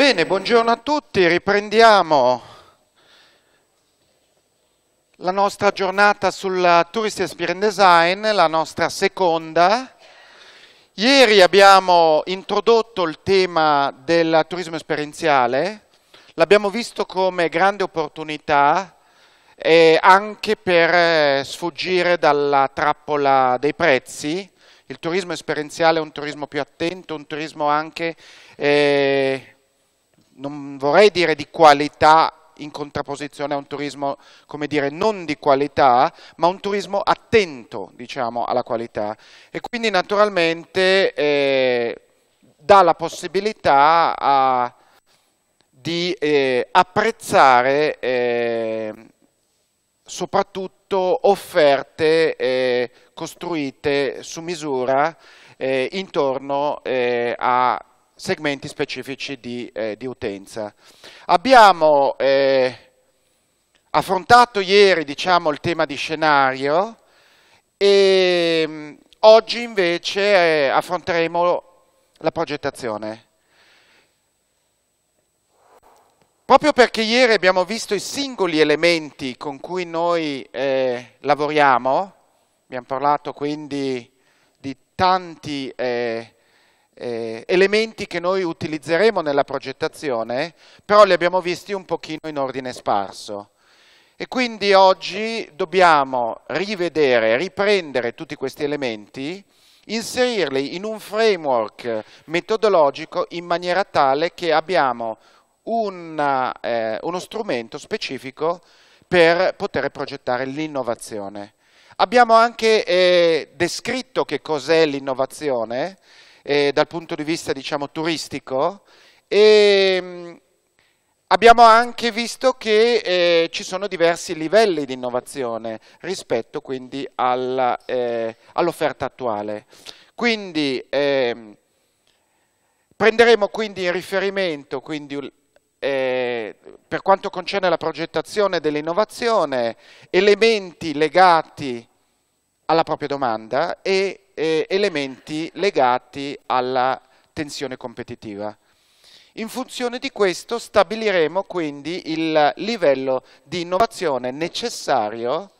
Bene, buongiorno a tutti, riprendiamo la nostra giornata sul Tourist Experience Design, la nostra seconda. Ieri abbiamo introdotto il tema del turismo esperienziale, l'abbiamo visto come grande opportunità eh, anche per eh, sfuggire dalla trappola dei prezzi. Il turismo esperienziale è un turismo più attento, un turismo anche... Eh, non vorrei dire di qualità in contrapposizione a un turismo, come dire, non di qualità, ma un turismo attento, diciamo, alla qualità. E quindi naturalmente eh, dà la possibilità a, di eh, apprezzare eh, soprattutto offerte eh, costruite su misura eh, intorno eh, a segmenti specifici di, eh, di utenza. Abbiamo eh, affrontato ieri diciamo, il tema di scenario e mh, mm, oggi invece eh, affronteremo la progettazione. Proprio perché ieri abbiamo visto i singoli elementi con cui noi eh, lavoriamo, abbiamo parlato quindi di tanti elementi eh, eh, elementi che noi utilizzeremo nella progettazione, però li abbiamo visti un pochino in ordine sparso. E quindi oggi dobbiamo rivedere, riprendere tutti questi elementi, inserirli in un framework metodologico in maniera tale che abbiamo una, eh, uno strumento specifico per poter progettare l'innovazione. Abbiamo anche eh, descritto che cos'è l'innovazione, eh, dal punto di vista diciamo, turistico e mm, abbiamo anche visto che eh, ci sono diversi livelli di innovazione rispetto quindi eh, all'offerta attuale. Quindi ehm, prenderemo quindi in riferimento quindi, eh, per quanto concerne la progettazione dell'innovazione, elementi legati alla propria domanda e eh, elementi legati alla tensione competitiva. In funzione di questo stabiliremo quindi il livello di innovazione necessario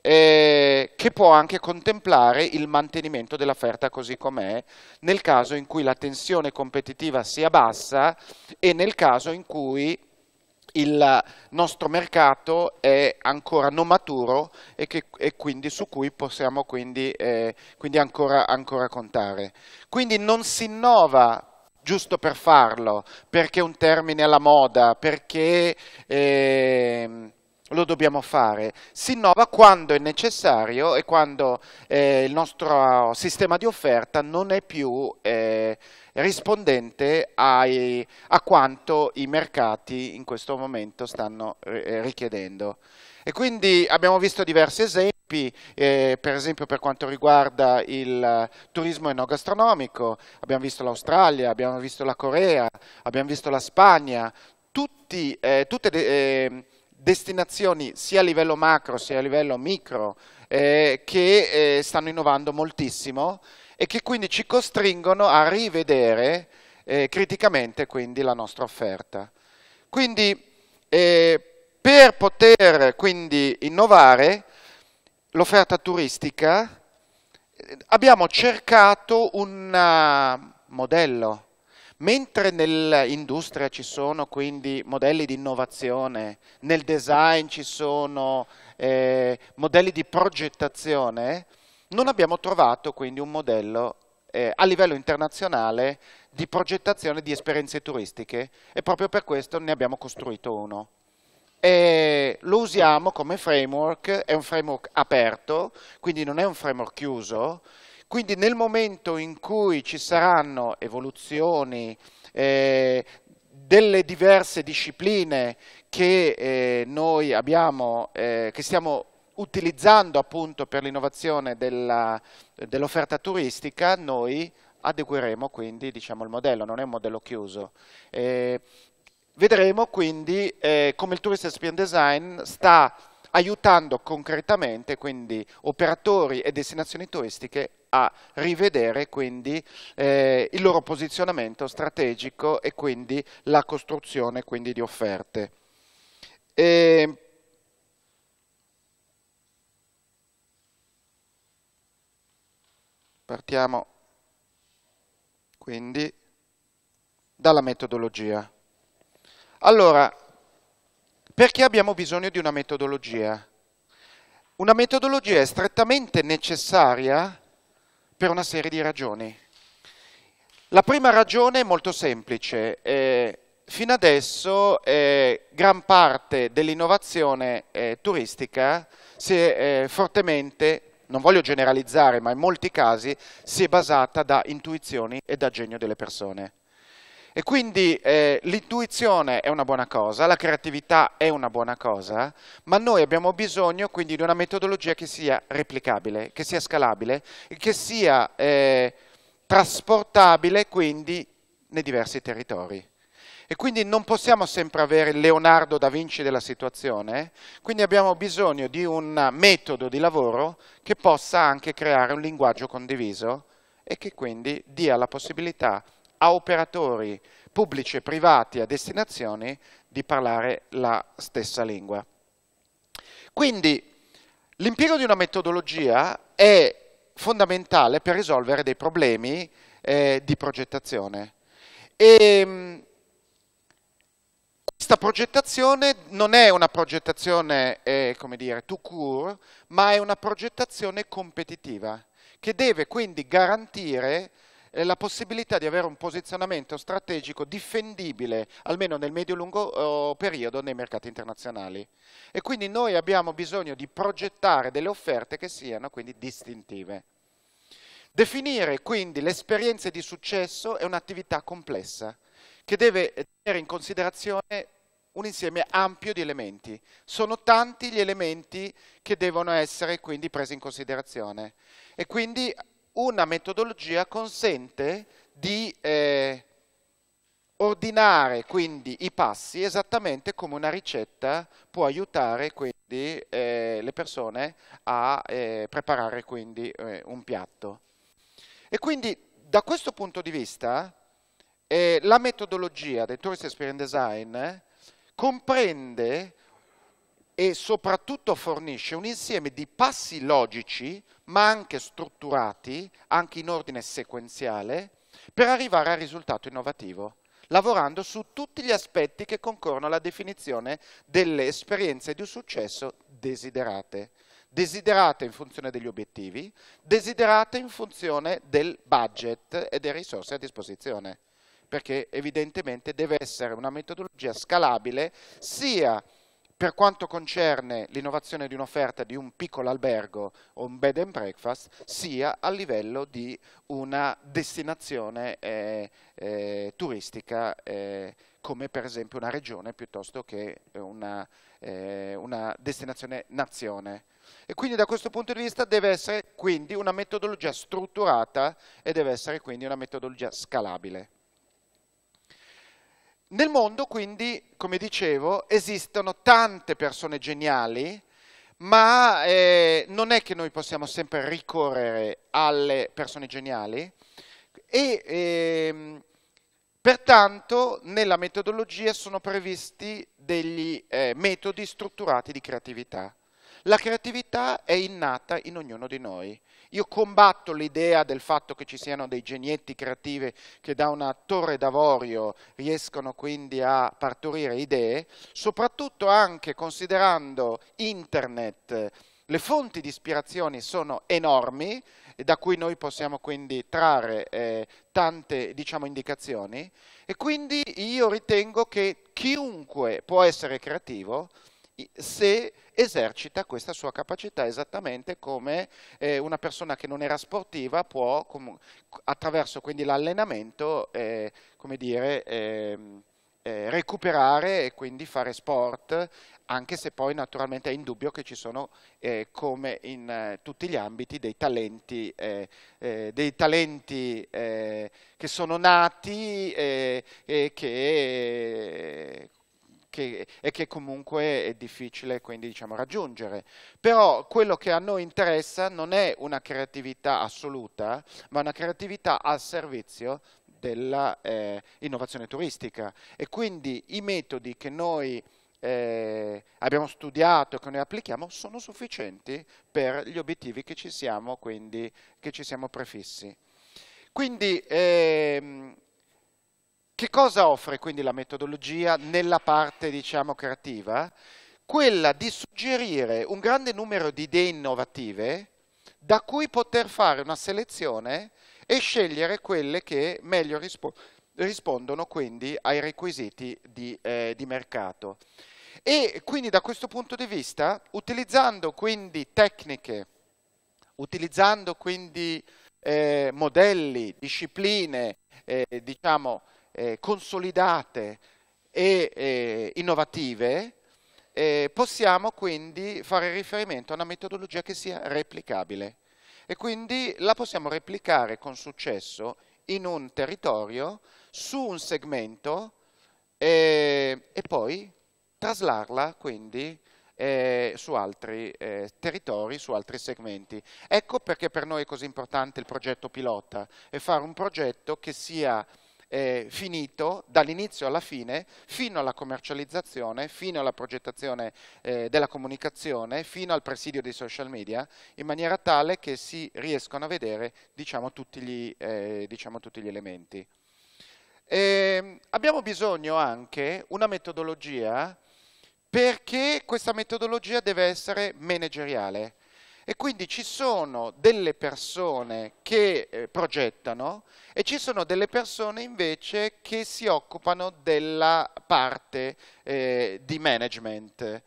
eh, che può anche contemplare il mantenimento dell'offerta così com'è nel caso in cui la tensione competitiva sia bassa e nel caso in cui il nostro mercato è ancora non maturo e, che, e quindi su cui possiamo quindi, eh, quindi ancora, ancora contare. Quindi non si innova giusto per farlo, perché è un termine alla moda, perché eh, lo dobbiamo fare, si innova quando è necessario e quando eh, il nostro sistema di offerta non è più eh, rispondente ai, a quanto i mercati in questo momento stanno eh, richiedendo. E quindi abbiamo visto diversi esempi, eh, per esempio per quanto riguarda il turismo enogastronomico, abbiamo visto l'Australia, abbiamo visto la Corea, abbiamo visto la Spagna, tutti, eh, tutte... De, eh, destinazioni sia a livello macro sia a livello micro eh, che eh, stanno innovando moltissimo e che quindi ci costringono a rivedere eh, criticamente quindi, la nostra offerta. Quindi eh, per poter quindi, innovare l'offerta turistica eh, abbiamo cercato un eh, modello Mentre nell'industria ci sono quindi modelli di innovazione, nel design ci sono eh, modelli di progettazione, non abbiamo trovato quindi un modello eh, a livello internazionale di progettazione di esperienze turistiche e proprio per questo ne abbiamo costruito uno. E lo usiamo come framework, è un framework aperto, quindi non è un framework chiuso quindi nel momento in cui ci saranno evoluzioni eh, delle diverse discipline che eh, noi abbiamo, eh, che stiamo utilizzando appunto per l'innovazione dell'offerta dell turistica, noi adegueremo quindi diciamo, il modello, non è un modello chiuso. Eh, vedremo quindi eh, come il Tourist Experience Design sta aiutando concretamente quindi operatori e destinazioni turistiche a rivedere quindi eh, il loro posizionamento strategico e quindi la costruzione quindi, di offerte. E... Partiamo quindi dalla metodologia. Allora, perché abbiamo bisogno di una metodologia? Una metodologia è strettamente necessaria per una serie di ragioni. La prima ragione è molto semplice. Eh, fino adesso eh, gran parte dell'innovazione eh, turistica si è fortemente, non voglio generalizzare, ma in molti casi si è basata da intuizioni e da genio delle persone. E quindi eh, l'intuizione è una buona cosa, la creatività è una buona cosa, ma noi abbiamo bisogno quindi di una metodologia che sia replicabile, che sia scalabile, e che sia eh, trasportabile quindi nei diversi territori. E quindi non possiamo sempre avere il Leonardo da Vinci della situazione, quindi abbiamo bisogno di un metodo di lavoro che possa anche creare un linguaggio condiviso e che quindi dia la possibilità a operatori pubblici e privati a destinazioni di parlare la stessa lingua. Quindi l'impiego di una metodologia è fondamentale per risolvere dei problemi eh, di progettazione. E, ehm, questa progettazione non è una progettazione, eh, come dire, tout court, ma è una progettazione competitiva, che deve quindi garantire eh, la possibilità di avere un posizionamento strategico difendibile, almeno nel medio-lungo eh, periodo, nei mercati internazionali. E quindi noi abbiamo bisogno di progettare delle offerte che siano quindi distintive. Definire quindi le esperienze di successo è un'attività complessa che deve eh, tenere in considerazione un insieme ampio di elementi. Sono tanti gli elementi che devono essere quindi presi in considerazione e quindi una metodologia consente di eh, ordinare quindi i passi esattamente come una ricetta può aiutare quindi eh, le persone a eh, preparare quindi eh, un piatto. E quindi da questo punto di vista eh, la metodologia del Tourist Experience Design eh, comprende e soprattutto fornisce un insieme di passi logici ma anche strutturati, anche in ordine sequenziale, per arrivare al risultato innovativo, lavorando su tutti gli aspetti che concorrono alla definizione delle esperienze di successo desiderate. Desiderate in funzione degli obiettivi, desiderate in funzione del budget e delle risorse a disposizione, perché evidentemente deve essere una metodologia scalabile sia per quanto concerne l'innovazione di un'offerta di un piccolo albergo o un bed and breakfast, sia a livello di una destinazione eh, eh, turistica eh, come per esempio una regione piuttosto che una, eh, una destinazione nazione. E quindi da questo punto di vista deve essere quindi una metodologia strutturata e deve essere quindi una metodologia scalabile. Nel mondo quindi, come dicevo, esistono tante persone geniali, ma eh, non è che noi possiamo sempre ricorrere alle persone geniali e eh, pertanto nella metodologia sono previsti degli eh, metodi strutturati di creatività. La creatività è innata in ognuno di noi. Io combatto l'idea del fatto che ci siano dei genietti creativi che da una torre d'avorio riescono quindi a partorire idee, soprattutto anche considerando internet. Le fonti di ispirazione sono enormi, e da cui noi possiamo quindi trarre eh, tante diciamo, indicazioni e quindi io ritengo che chiunque può essere creativo se esercita questa sua capacità esattamente come eh, una persona che non era sportiva può, attraverso quindi l'allenamento, eh, come dire, ehm, eh, recuperare e quindi fare sport, anche se poi naturalmente è indubbio che ci sono, eh, come in eh, tutti gli ambiti, dei talenti, eh, eh dei talenti eh, che sono nati eh, e che che, e che comunque è difficile quindi, diciamo, raggiungere. Però quello che a noi interessa non è una creatività assoluta, ma una creatività al servizio dell'innovazione eh, turistica e quindi i metodi che noi eh, abbiamo studiato e che noi applichiamo sono sufficienti per gli obiettivi che ci siamo, quindi, che ci siamo prefissi. Quindi ehm, che cosa offre quindi la metodologia nella parte, diciamo, creativa? Quella di suggerire un grande numero di idee innovative da cui poter fare una selezione e scegliere quelle che meglio rispo rispondono quindi ai requisiti di, eh, di mercato. E quindi da questo punto di vista, utilizzando quindi tecniche, utilizzando quindi eh, modelli, discipline, eh, diciamo, eh, consolidate e eh, innovative, eh, possiamo quindi fare riferimento a una metodologia che sia replicabile e quindi la possiamo replicare con successo in un territorio, su un segmento eh, e poi traslarla quindi eh, su altri eh, territori, su altri segmenti. Ecco perché per noi è così importante il progetto pilota e fare un progetto che sia eh, finito dall'inizio alla fine, fino alla commercializzazione, fino alla progettazione eh, della comunicazione, fino al presidio dei social media, in maniera tale che si riescano a vedere diciamo, tutti, gli, eh, diciamo, tutti gli elementi. E ehm, abbiamo bisogno anche di una metodologia perché questa metodologia deve essere manageriale. E quindi ci sono delle persone che eh, progettano e ci sono delle persone invece che si occupano della parte eh, di management.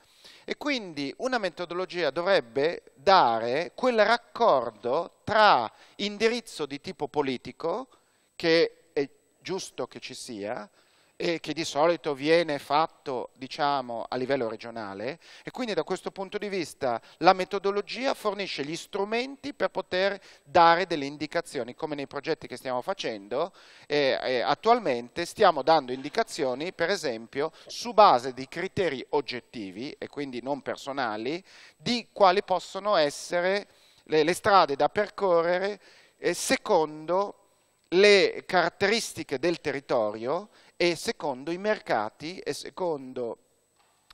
E quindi una metodologia dovrebbe dare quel raccordo tra indirizzo di tipo politico, che è giusto che ci sia, eh, che di solito viene fatto diciamo, a livello regionale e quindi da questo punto di vista la metodologia fornisce gli strumenti per poter dare delle indicazioni, come nei progetti che stiamo facendo, eh, eh, attualmente stiamo dando indicazioni per esempio su base di criteri oggettivi e quindi non personali di quali possono essere le, le strade da percorrere secondo le caratteristiche del territorio e secondo i mercati e secondo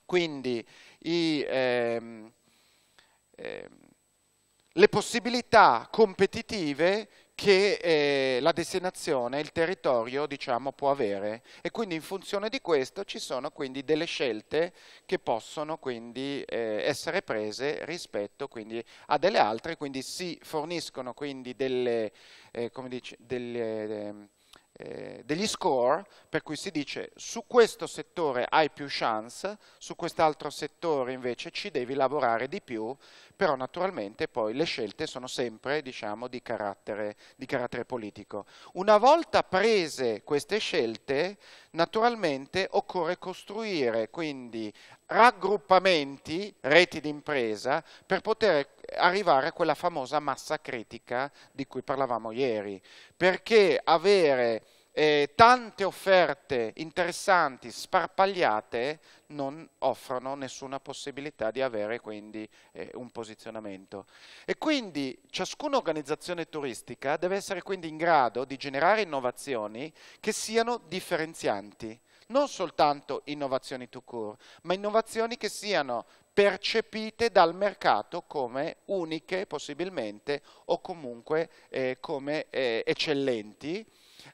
quindi i, ehm, ehm, le possibilità competitive che eh, la destinazione, il territorio diciamo, può avere e quindi in funzione di questo ci sono quindi delle scelte che possono quindi eh, essere prese rispetto quindi, a delle altre, quindi si forniscono quindi delle, eh, dice, delle ehm, eh, degli score per cui si dice su questo settore hai più chance, su quest'altro settore invece ci devi lavorare di più, però naturalmente poi le scelte sono sempre diciamo, di, carattere, di carattere politico. Una volta prese queste scelte naturalmente occorre costruire quindi raggruppamenti, reti d'impresa, per poter arrivare a quella famosa massa critica di cui parlavamo ieri. Perché avere eh, tante offerte interessanti, sparpagliate, non offrono nessuna possibilità di avere quindi eh, un posizionamento. E quindi ciascuna organizzazione turistica deve essere quindi in grado di generare innovazioni che siano differenzianti non soltanto innovazioni to cure, ma innovazioni che siano percepite dal mercato come uniche possibilmente o comunque eh, come eh, eccellenti.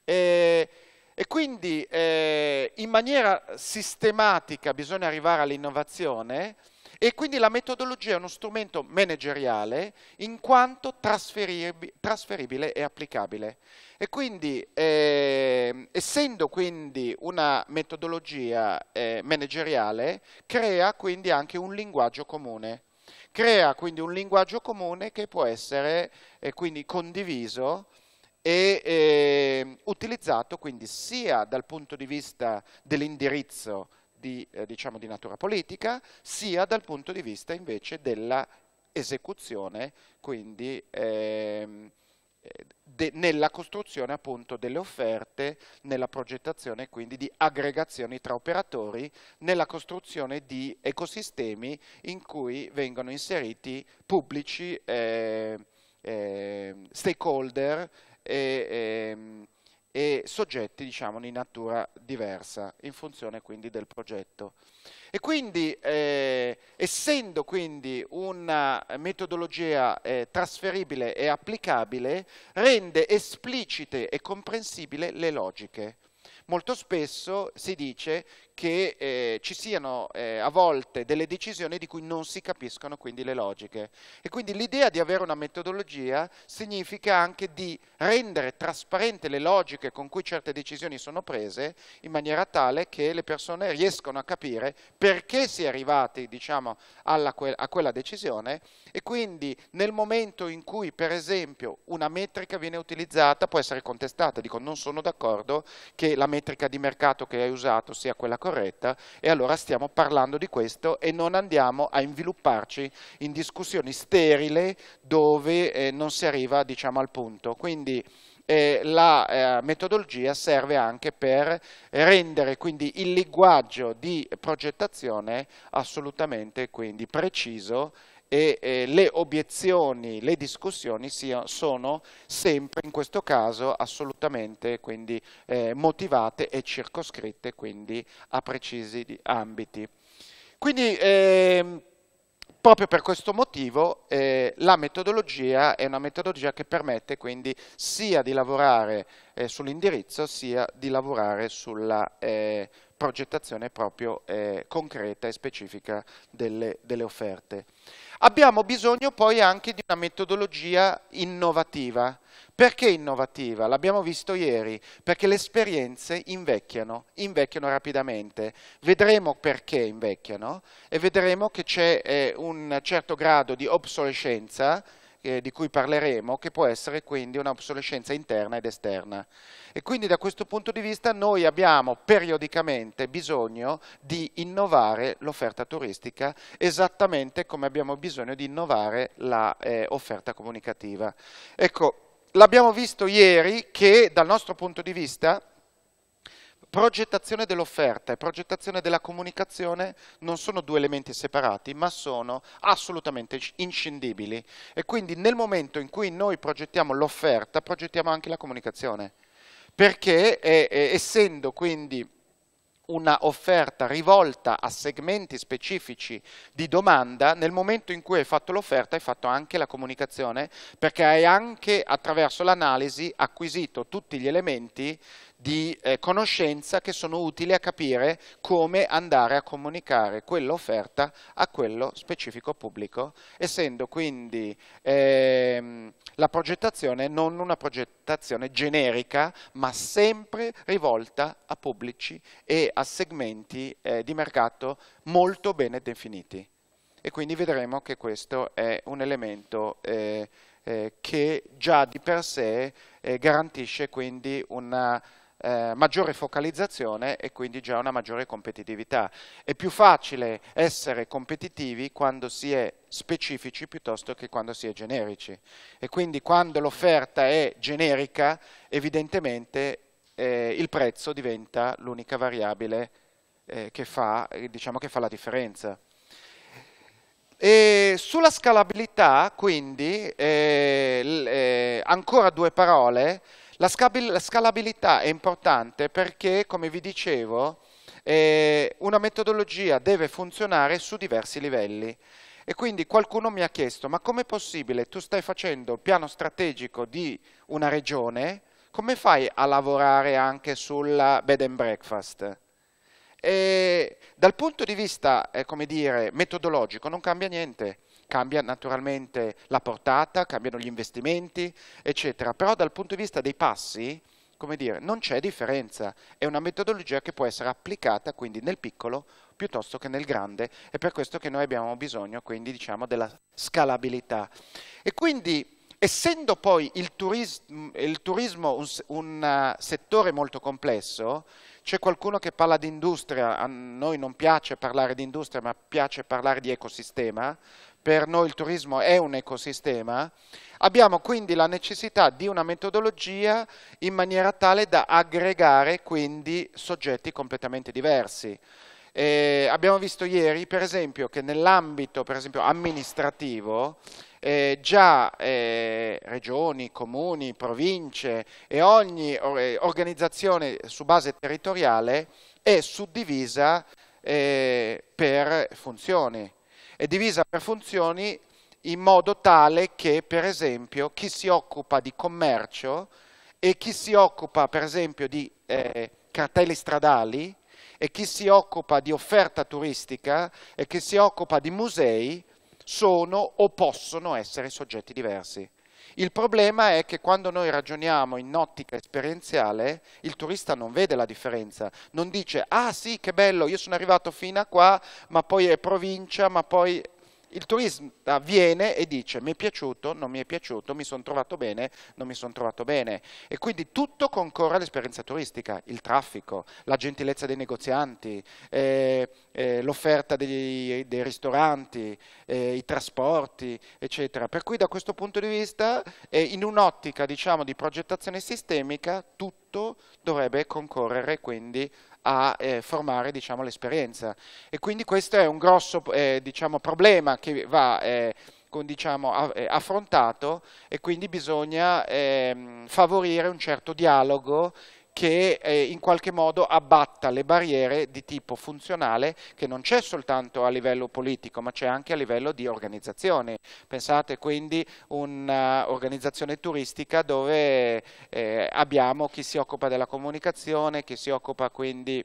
Eh, e quindi eh, in maniera sistematica bisogna arrivare all'innovazione e quindi la metodologia è uno strumento manageriale in quanto trasferibile e applicabile. E quindi, eh, essendo quindi una metodologia eh, manageriale, crea quindi anche un linguaggio comune. Crea quindi un linguaggio comune che può essere eh, quindi condiviso e eh, utilizzato quindi sia dal punto di vista dell'indirizzo di, eh, diciamo di natura politica, sia dal punto di vista invece dell'esecuzione, quindi ehm, eh, de, nella costruzione appunto delle offerte, nella progettazione quindi di aggregazioni tra operatori, nella costruzione di ecosistemi in cui vengono inseriti pubblici, eh, eh, stakeholder e, ehm, e soggetti diciamo di natura diversa in funzione quindi del progetto e quindi eh, essendo quindi una metodologia eh, trasferibile e applicabile rende esplicite e comprensibile le logiche molto spesso si dice che eh, ci siano eh, a volte delle decisioni di cui non si capiscono quindi le logiche. E quindi l'idea di avere una metodologia significa anche di rendere trasparente le logiche con cui certe decisioni sono prese in maniera tale che le persone riescono a capire perché si è arrivati diciamo, alla, a quella decisione e quindi nel momento in cui per esempio una metrica viene utilizzata può essere contestata, dico non sono d'accordo che la metrica metrica di mercato che hai usato sia quella corretta e allora stiamo parlando di questo e non andiamo a invilupparci in discussioni sterile dove eh, non si arriva diciamo, al punto. Quindi, eh, la eh, metodologia serve anche per rendere quindi il linguaggio di progettazione assolutamente quindi, preciso e eh, le obiezioni, le discussioni sia, sono sempre in questo caso assolutamente quindi, eh, motivate e circoscritte quindi, a precisi ambiti. Quindi eh, proprio per questo motivo eh, la metodologia è una metodologia che permette quindi sia di lavorare eh, sull'indirizzo sia di lavorare sulla eh, progettazione proprio eh, concreta e specifica delle, delle offerte. Abbiamo bisogno poi anche di una metodologia innovativa. Perché innovativa? L'abbiamo visto ieri, perché le esperienze invecchiano, invecchiano rapidamente. Vedremo perché invecchiano e vedremo che c'è eh, un certo grado di obsolescenza eh, di cui parleremo, che può essere quindi un'obsolescenza interna ed esterna. E quindi da questo punto di vista noi abbiamo periodicamente bisogno di innovare l'offerta turistica esattamente come abbiamo bisogno di innovare l'offerta eh, comunicativa. Ecco, l'abbiamo visto ieri che dal nostro punto di vista progettazione dell'offerta e progettazione della comunicazione non sono due elementi separati, ma sono assolutamente inscindibili. E quindi nel momento in cui noi progettiamo l'offerta, progettiamo anche la comunicazione perché eh, eh, essendo quindi una offerta rivolta a segmenti specifici di domanda, nel momento in cui hai fatto l'offerta hai fatto anche la comunicazione perché hai anche attraverso l'analisi acquisito tutti gli elementi di eh, conoscenza che sono utili a capire come andare a comunicare quell'offerta a quello specifico pubblico, essendo quindi ehm, la progettazione non una progettazione generica, ma sempre rivolta a pubblici e a segmenti eh, di mercato molto bene definiti. E quindi vedremo che questo è un elemento eh, eh, che già di per sé eh, garantisce quindi una eh, maggiore focalizzazione e quindi già una maggiore competitività. È più facile essere competitivi quando si è specifici piuttosto che quando si è generici e quindi quando l'offerta è generica evidentemente eh, il prezzo diventa l'unica variabile eh, che, fa, eh, diciamo che fa la differenza. E sulla scalabilità, quindi, eh, eh, ancora due parole, la, scalabilità è importante perché, come vi dicevo, eh, una metodologia deve funzionare su diversi livelli. E quindi qualcuno mi ha chiesto, ma com'è possibile, tu stai facendo il piano strategico di una regione, come fai a lavorare anche sul bed and breakfast? E dal punto di vista eh, dire, metodologico non cambia niente, cambia naturalmente la portata, cambiano gli investimenti, eccetera, però dal punto di vista dei passi, dire, non c'è differenza, è una metodologia che può essere applicata quindi nel piccolo piuttosto che nel grande, è per questo che noi abbiamo bisogno quindi diciamo della scalabilità. E quindi essendo poi il turismo, il turismo un, un uh, settore molto complesso, c'è qualcuno che parla di industria, a noi non piace parlare di industria ma piace parlare di ecosistema, per noi il turismo è un ecosistema, abbiamo quindi la necessità di una metodologia in maniera tale da aggregare quindi soggetti completamente diversi. Eh, abbiamo visto ieri per esempio che nell'ambito amministrativo eh, già eh, regioni, comuni, province e ogni eh, organizzazione su base territoriale è suddivisa eh, per funzioni. È divisa per funzioni in modo tale che, per esempio, chi si occupa di commercio e chi si occupa, per esempio, di eh, cartelli stradali e chi si occupa di offerta turistica e chi si occupa di musei sono o possono essere soggetti diversi. Il problema è che quando noi ragioniamo in ottica esperienziale, il turista non vede la differenza, non dice ah sì che bello, io sono arrivato fino a qua, ma poi è provincia, ma poi il turista viene e dice mi è piaciuto, non mi è piaciuto, mi sono trovato bene, non mi sono trovato bene. E quindi tutto concorre all'esperienza turistica, il traffico, la gentilezza dei negozianti, eh, eh, l'offerta dei, dei, ristoranti, eh, i trasporti, eccetera. Per cui da questo punto di vista, eh, in un'ottica diciamo, di progettazione sistemica, tutto dovrebbe concorrere quindi a eh, formare diciamo, l'esperienza. E quindi questo è un grosso eh, diciamo, problema che va eh, con, diciamo, eh, affrontato e quindi bisogna ehm, favorire un certo dialogo che eh, in qualche modo abbatta le barriere di tipo funzionale che non c'è soltanto a livello politico ma c'è anche a livello di organizzazione. Pensate quindi un'organizzazione turistica dove eh, abbiamo chi si occupa della comunicazione, chi si occupa quindi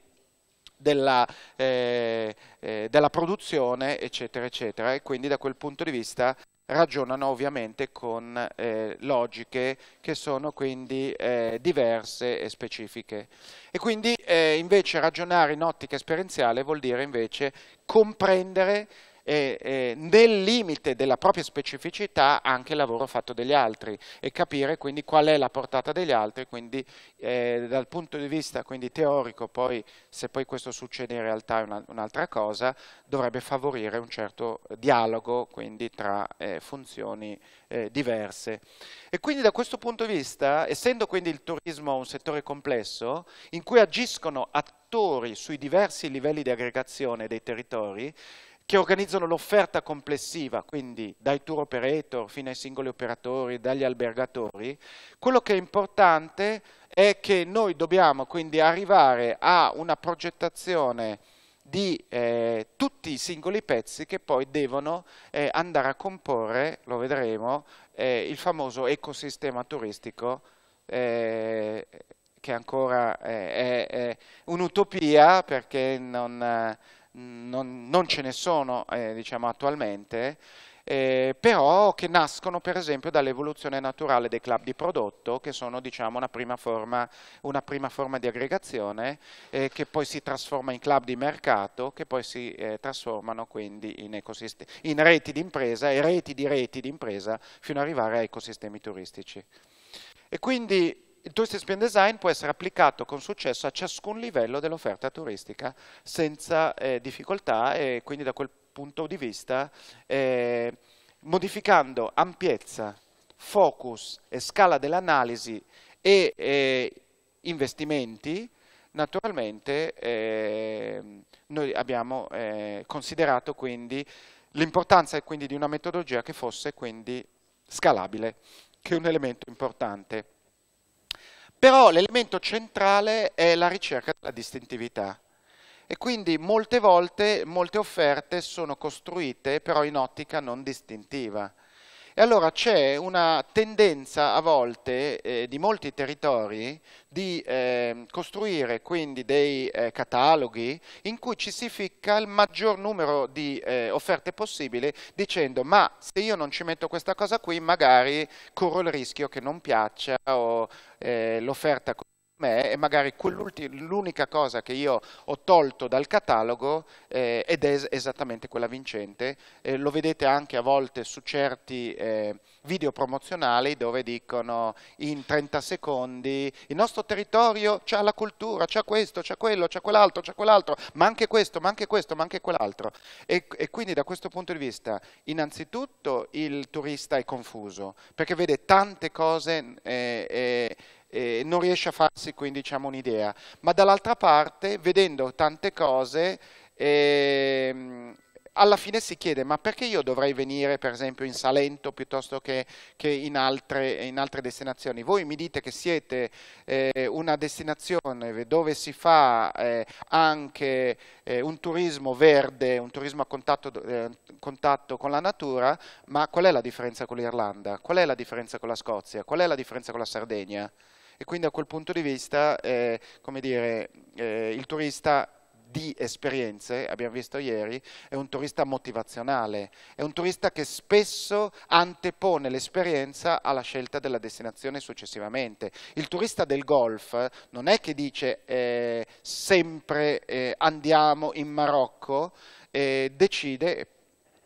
della, eh, eh della produzione eccetera eccetera e quindi da quel punto di vista ragionano ovviamente con eh, logiche che sono quindi eh, diverse e specifiche. E quindi eh, invece ragionare in ottica esperienziale vuol dire invece comprendere eh, nel limite della propria specificità anche il lavoro fatto degli altri e capire quindi qual è la portata degli altri, quindi eh, dal punto di vista quindi, teorico, poi se poi questo succede in realtà è un'altra cosa, dovrebbe favorire un certo dialogo quindi, tra eh, funzioni eh, diverse. E quindi da questo punto di vista, essendo quindi il turismo un settore complesso, in cui agiscono attori sui diversi livelli di aggregazione dei territori, che organizzano l'offerta complessiva, quindi dai tour operator fino ai singoli operatori, dagli albergatori, quello che è importante è che noi dobbiamo quindi arrivare a una progettazione di eh, tutti i singoli pezzi che poi devono eh, andare a comporre, lo vedremo, eh, il famoso ecosistema turistico eh, che ancora eh, è, è un'utopia perché non Mm, non, non ce ne sono eh, diciamo, attualmente, eh, però che nascono per esempio dall'evoluzione naturale dei club di prodotto, che sono diciamo, una, prima forma, una, prima forma, di aggregazione, eh, che poi si trasforma in club di mercato, che poi si eh, trasformano quindi in, in reti di impresa e reti di reti di impresa fino ad arrivare a ecosistemi turistici. E quindi il Tourism Design può essere applicato con successo a ciascun livello dell'offerta turistica senza eh, difficoltà e quindi da quel punto di vista eh, modificando ampiezza, focus e scala dell'analisi e eh, investimenti, naturalmente eh, noi abbiamo eh, considerato quindi l'importanza di una metodologia che fosse quindi scalabile, che è un elemento importante. Però l'elemento centrale è la ricerca della distintività e quindi molte volte molte offerte sono costruite però in ottica non distintiva. E allora c'è una tendenza a volte eh, di molti territori di eh, costruire quindi dei eh, cataloghi in cui ci si ficca il maggior numero di eh, offerte possibile dicendo ma se io non ci metto questa cosa qui magari corro il rischio che non piaccia o eh, l'offerta me è magari l'unica cosa che io ho tolto dal catalogo eh, ed è esattamente quella vincente. Eh, lo vedete anche a volte su certi eh, video promozionali dove dicono in 30 secondi il nostro territorio c'ha la cultura, c'ha questo, c'ha quello, c'ha quell'altro, c'ha quell'altro, ma anche questo, ma anche questo, ma anche quell'altro. E, e quindi da questo punto di vista innanzitutto il turista è confuso perché vede tante cose eh, eh, non riesce a farsi quindi diciamo, un'idea, ma dall'altra parte vedendo tante cose eh, alla fine si chiede ma perché io dovrei venire per esempio in Salento piuttosto che, che in, altre, in, altre, destinazioni? Voi mi dite che siete eh, una destinazione dove si fa eh, anche eh, un turismo verde, un turismo a contatto, eh, contatto, con la natura, ma qual è la differenza con l'Irlanda? Qual è la differenza con la Scozia? Qual è la differenza con la Sardegna? e quindi a quel punto di vista eh, dire, eh, il turista di esperienze, abbiamo visto ieri, è un turista motivazionale, è un turista che spesso antepone l'esperienza alla scelta della destinazione successivamente. Il turista del golf non è che dice eh, sempre eh, andiamo in Marocco, eh, decide,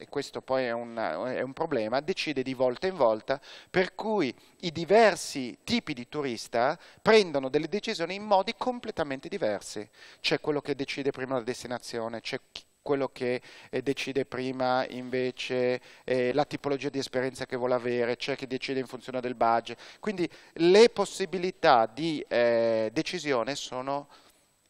e questo poi è un, è un problema, decide di volta in volta, per cui i diversi tipi di turista prendono delle decisioni in modi completamente diversi. C'è quello che decide prima la destinazione, c'è quello che eh, decide prima invece eh, la tipologia di esperienza che vuole avere, c'è chi decide in funzione del budget. Quindi le possibilità di eh, decisione sono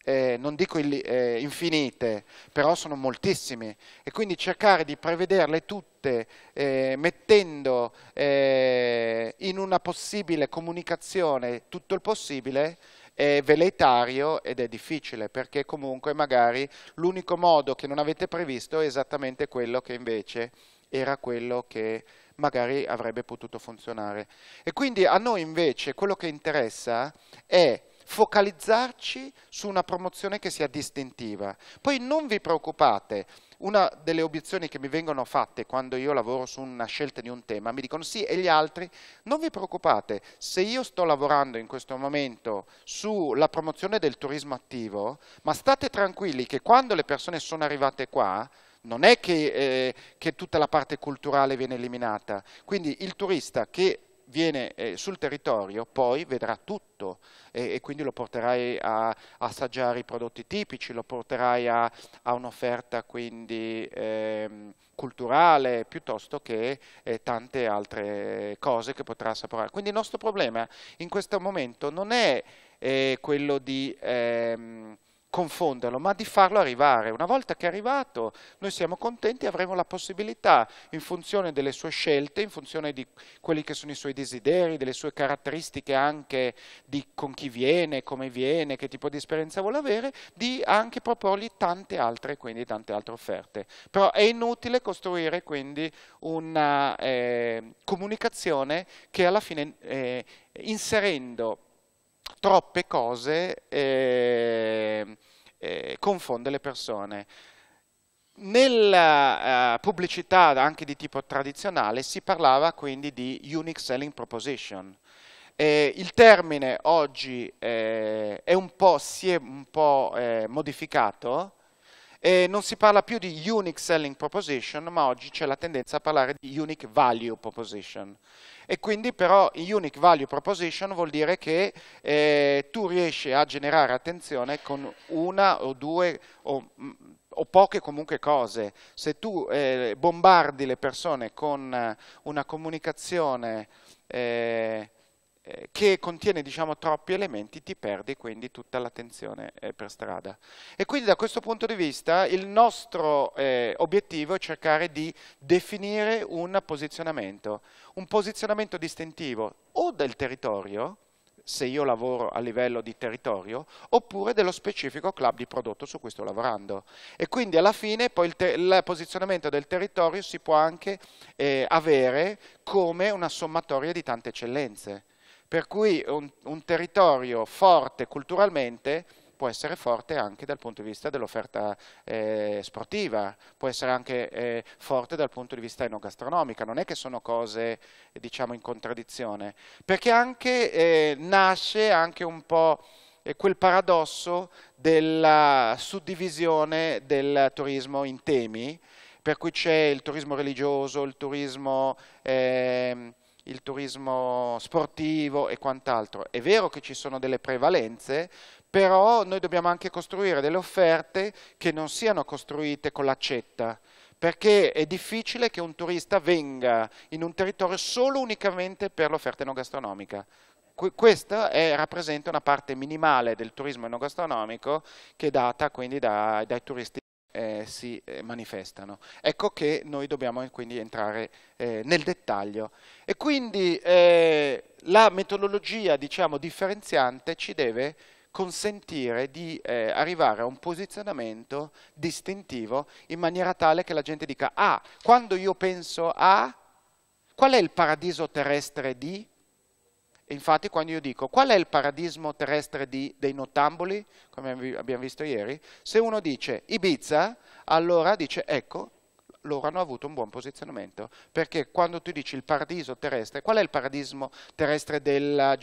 eh, non dico il, eh, infinite, però sono moltissimi e quindi cercare di prevederle tutte eh, mettendo eh, in una possibile comunicazione tutto il possibile è veleitario ed è difficile perché comunque magari l'unico modo che non avete previsto è esattamente quello che invece era quello che magari avrebbe potuto funzionare. E quindi a noi invece quello che interessa è focalizzarci su una promozione che sia distintiva. Poi non vi preoccupate, una delle obiezioni che mi vengono fatte quando io lavoro su una scelta di un tema, mi dicono sì e gli altri, non vi preoccupate, se io sto lavorando in questo momento sulla promozione del turismo attivo, ma state tranquilli che quando le persone sono arrivate qua, non è che, eh, che tutta la parte culturale viene eliminata, quindi il turista che viene eh, sul territorio poi vedrà tutto e, e quindi lo porterai a, assaggiare i prodotti tipici, lo porterai a, a un'offerta quindi eh, culturale piuttosto che eh, tante altre cose che potrà assaporare. Quindi il nostro problema in questo momento non è eh, quello di... Ehm, confonderlo, ma di farlo arrivare. Una volta che è arrivato, noi siamo contenti e avremo la possibilità, in funzione delle sue scelte, in funzione di quelli che sono i suoi desideri, delle sue caratteristiche anche di con chi viene, come viene, che tipo di esperienza vuole avere, di anche proporgli tante altre, quindi tante altre offerte. Però è inutile costruire quindi una eh, comunicazione che alla fine eh, inserendo troppe cose e, ehm, eh, confonde le persone. Nella eh, pubblicità anche di tipo tradizionale si parlava quindi di unique selling proposition. il termine oggi eh, è un po', si è un po' eh, modificato eh, non si parla più di unique selling proposition, ma oggi c'è la tendenza a parlare di unique value proposition. E quindi però unique value proposition vuol dire che eh, tu riesci a generare attenzione con una o due o, mm, o poche comunque cose. Se tu eh, bombardi le persone con una comunicazione eh, eh, che contiene diciamo, troppi elementi ti perdi quindi tutta l'attenzione eh, per strada. E quindi da questo punto di vista il nostro eh, obiettivo è cercare di definire un posizionamento, un posizionamento distintivo o del territorio, se io lavoro a livello di territorio, oppure dello specifico club di prodotto su cui sto lavorando. E quindi alla fine poi il, il posizionamento del territorio si può anche eh, avere come una sommatoria di tante eccellenze. Per cui un, un territorio forte culturalmente può essere forte anche dal punto di vista dell'offerta eh, sportiva, può essere anche eh, forte dal punto di vista enogastronomica, non è che sono cose diciamo in contraddizione, perché anche eh, nasce anche un po' eh, quel paradosso della suddivisione del turismo in temi, per cui c'è il turismo religioso, il turismo... Ehm, il turismo sportivo e quant'altro. È vero che ci sono delle prevalenze, però noi dobbiamo anche costruire delle offerte che non siano costruite con l'accetta, perché è difficile che un turista venga in un territorio solo unicamente per l'offerta enogastronomica. Questa è, rappresenta una parte minimale del turismo enogastronomico che è data quindi da, dai turisti eh, si eh, manifestano. Ecco che noi dobbiamo eh, quindi entrare eh, nel dettaglio. E quindi eh, la metodologia diciamo, differenziante ci deve consentire di eh, arrivare a un posizionamento distintivo in maniera tale che la gente dica ah, quando io penso a, qual è il paradiso terrestre di? infatti quando io dico qual è il paradigma terrestre di, dei nottamboli, come abbiamo visto ieri, se uno dice Ibiza, allora dice ecco, loro hanno avuto un buon posizionamento, perché quando tu dici il paradiso terrestre, qual è il paradigma terrestre della,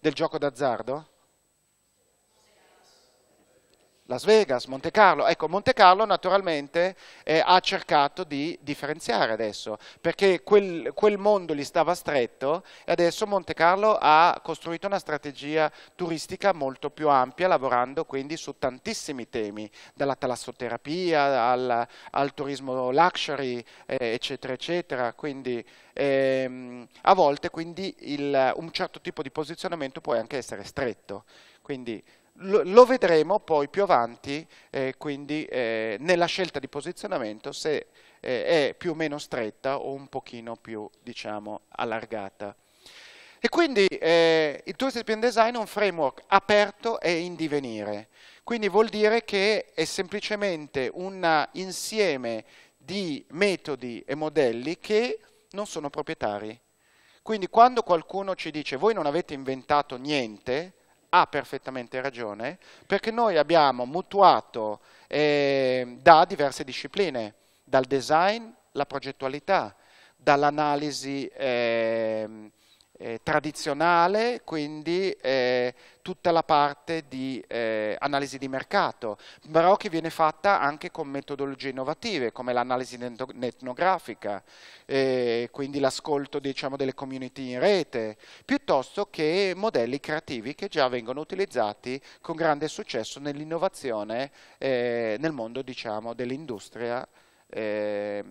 del gioco d'azzardo? Las Vegas, Monte Carlo. Ecco, Monte Carlo naturalmente eh, ha cercato di differenziare adesso, perché quel, quel, mondo gli stava stretto e adesso Monte Carlo ha costruito una strategia turistica molto più ampia, lavorando quindi su tantissimi temi, dalla talassoterapia al, al turismo luxury, eh, eccetera, eccetera. Quindi ehm, a volte quindi, il, un certo tipo di posizionamento può anche essere stretto. Quindi, lo, lo vedremo poi più avanti, eh, quindi eh, nella scelta di posizionamento, se eh, è più o meno stretta o un pochino più, diciamo, allargata. E quindi eh, il Tourist Plan Design è un framework aperto e in divenire, quindi vuol dire che è semplicemente un insieme di metodi e modelli che non sono proprietari. Quindi quando qualcuno ci dice voi non avete inventato niente, ha perfettamente ragione, perché noi abbiamo mutuato eh, da diverse discipline, dal design, la progettualità, dall'analisi eh, eh, tradizionale, quindi eh, tutta la parte di eh, analisi di mercato, però che viene fatta anche con metodologie innovative come l'analisi etnografica, eh, quindi l'ascolto diciamo, delle community in rete, piuttosto che modelli creativi che già vengono utilizzati con grande successo nell'innovazione eh, nel mondo diciamo, dell'industria. Eh,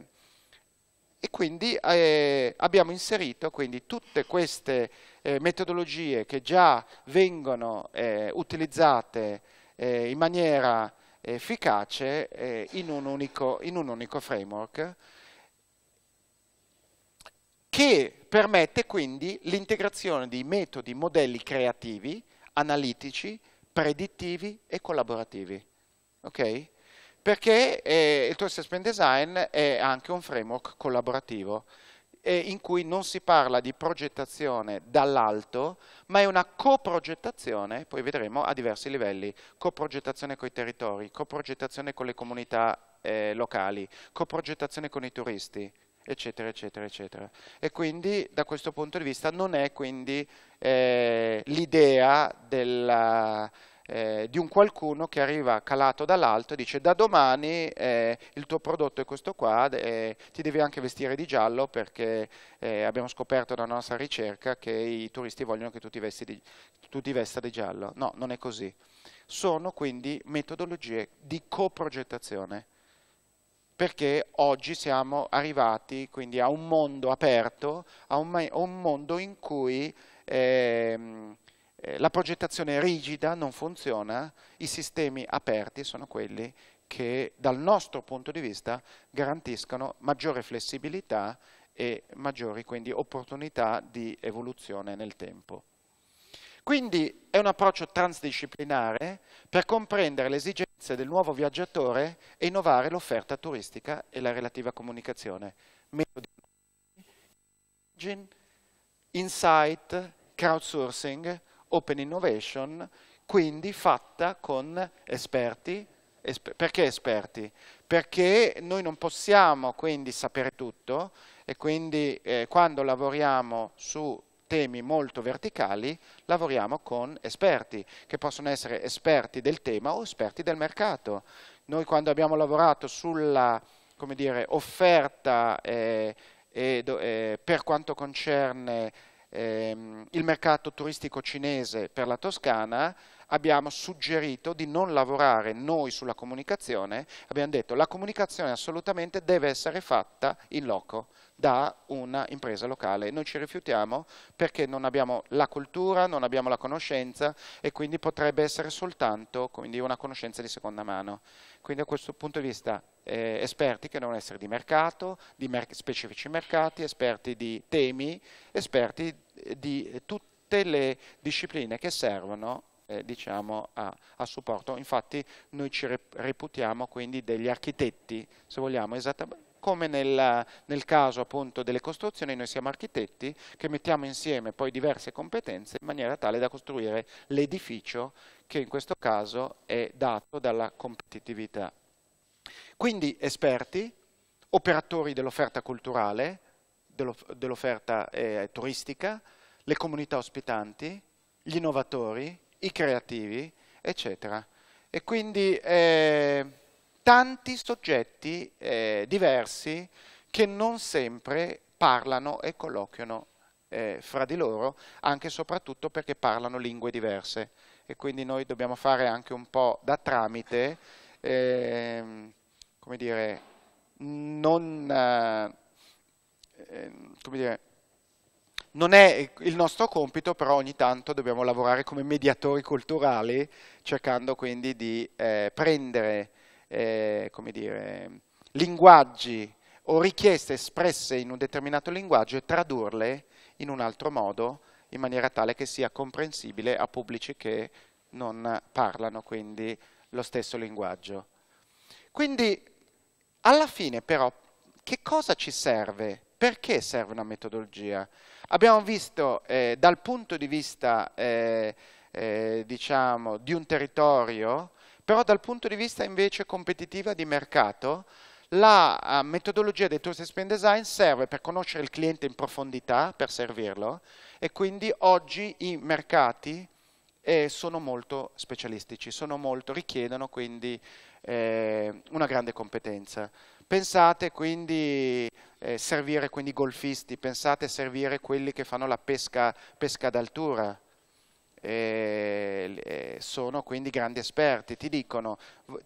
e quindi eh, abbiamo inserito quindi, tutte queste eh, metodologie che già vengono eh, utilizzate eh, in maniera efficace eh, in un, unico, in, un unico, framework che permette quindi l'integrazione di metodi, modelli creativi, analitici, predittivi e collaborativi. Okay? perché eh, il Tool Assessment Design è anche un framework collaborativo eh, in cui non si parla di progettazione dall'alto, ma è una coprogettazione, poi vedremo, a diversi livelli, coprogettazione con i territori, coprogettazione con le comunità eh, locali, coprogettazione con i turisti, eccetera, eccetera, eccetera. E quindi da questo punto di vista non è quindi eh, l'idea della eh, di un qualcuno che arriva calato dall'alto e dice da domani eh, il tuo prodotto è questo qua, eh, ti devi anche vestire di giallo perché eh, abbiamo scoperto dalla nostra ricerca che i turisti vogliono che tu ti, di, tu ti vesta di giallo. No, non è così. Sono quindi metodologie di coprogettazione perché oggi siamo arrivati quindi a un mondo aperto, a un, un mondo in cui ehm, eh, la progettazione rigida non funziona, i sistemi aperti sono quelli che dal nostro punto di vista garantiscono maggiore flessibilità e maggiori quindi opportunità di evoluzione nel tempo. Quindi è un approccio transdisciplinare per comprendere le esigenze del nuovo viaggiatore e innovare l'offerta turistica e la relativa comunicazione. Metodi, insight, crowdsourcing, open innovation, quindi fatta con esperti. Esper perché esperti? Perché noi non possiamo quindi sapere tutto e quindi eh, quando lavoriamo su temi molto verticali lavoriamo con esperti, che possono essere esperti del tema o esperti del mercato. Noi quando abbiamo lavorato sulla dire, offerta eh, eh, per quanto concerne ehm, il mercato turistico cinese per la Toscana, abbiamo suggerito di non lavorare noi sulla comunicazione, abbiamo detto che la comunicazione assolutamente deve essere fatta in loco da un'impresa locale. Noi ci rifiutiamo perché non abbiamo la cultura, non abbiamo la conoscenza e quindi potrebbe essere soltanto una conoscenza di seconda mano. Quindi da questo punto di vista eh, esperti che devono essere di mercato, di mer specifici mercati, esperti di temi, esperti eh, di tutte le discipline che servono eh, diciamo, a, a, supporto. Infatti noi ci reputiamo quindi degli architetti, se vogliamo, esattamente come nel, nel caso appunto delle costruzioni noi siamo architetti che mettiamo insieme poi diverse competenze in maniera tale da costruire l'edificio che in questo caso è dato dalla competitività. Quindi esperti, operatori dell'offerta culturale, dell'offerta eh, turistica, le comunità ospitanti, gli innovatori, i creativi, eccetera. E quindi eh, tanti soggetti eh, diversi che non sempre parlano e colloquiano eh, fra di loro, anche e soprattutto perché parlano lingue diverse. E quindi noi dobbiamo fare anche un po' da tramite, eh, come dire, non, eh, ehm, come dire, non è il nostro compito, però ogni tanto dobbiamo lavorare come mediatori culturali, cercando quindi di eh, prendere eh, come dire, linguaggi o richieste espresse in un determinato linguaggio e tradurle in un altro modo in maniera tale che sia comprensibile a pubblici che non parlano quindi lo stesso linguaggio. Quindi alla fine però che cosa ci serve? Perché serve una metodologia? Abbiamo visto eh, dal punto di vista eh, eh, diciamo, di un territorio però dal punto di vista invece competitiva di mercato, la eh, metodologia del Tool Spend Design serve per conoscere il cliente in profondità, per servirlo, e quindi oggi i mercati eh, sono molto specialistici, sono molto, richiedono quindi eh, una grande competenza. Pensate quindi eh, servire quindi golfisti, pensate servire quelli che fanno la pesca, pesca d'altura, eh, sono quindi grandi esperti, ti dicono,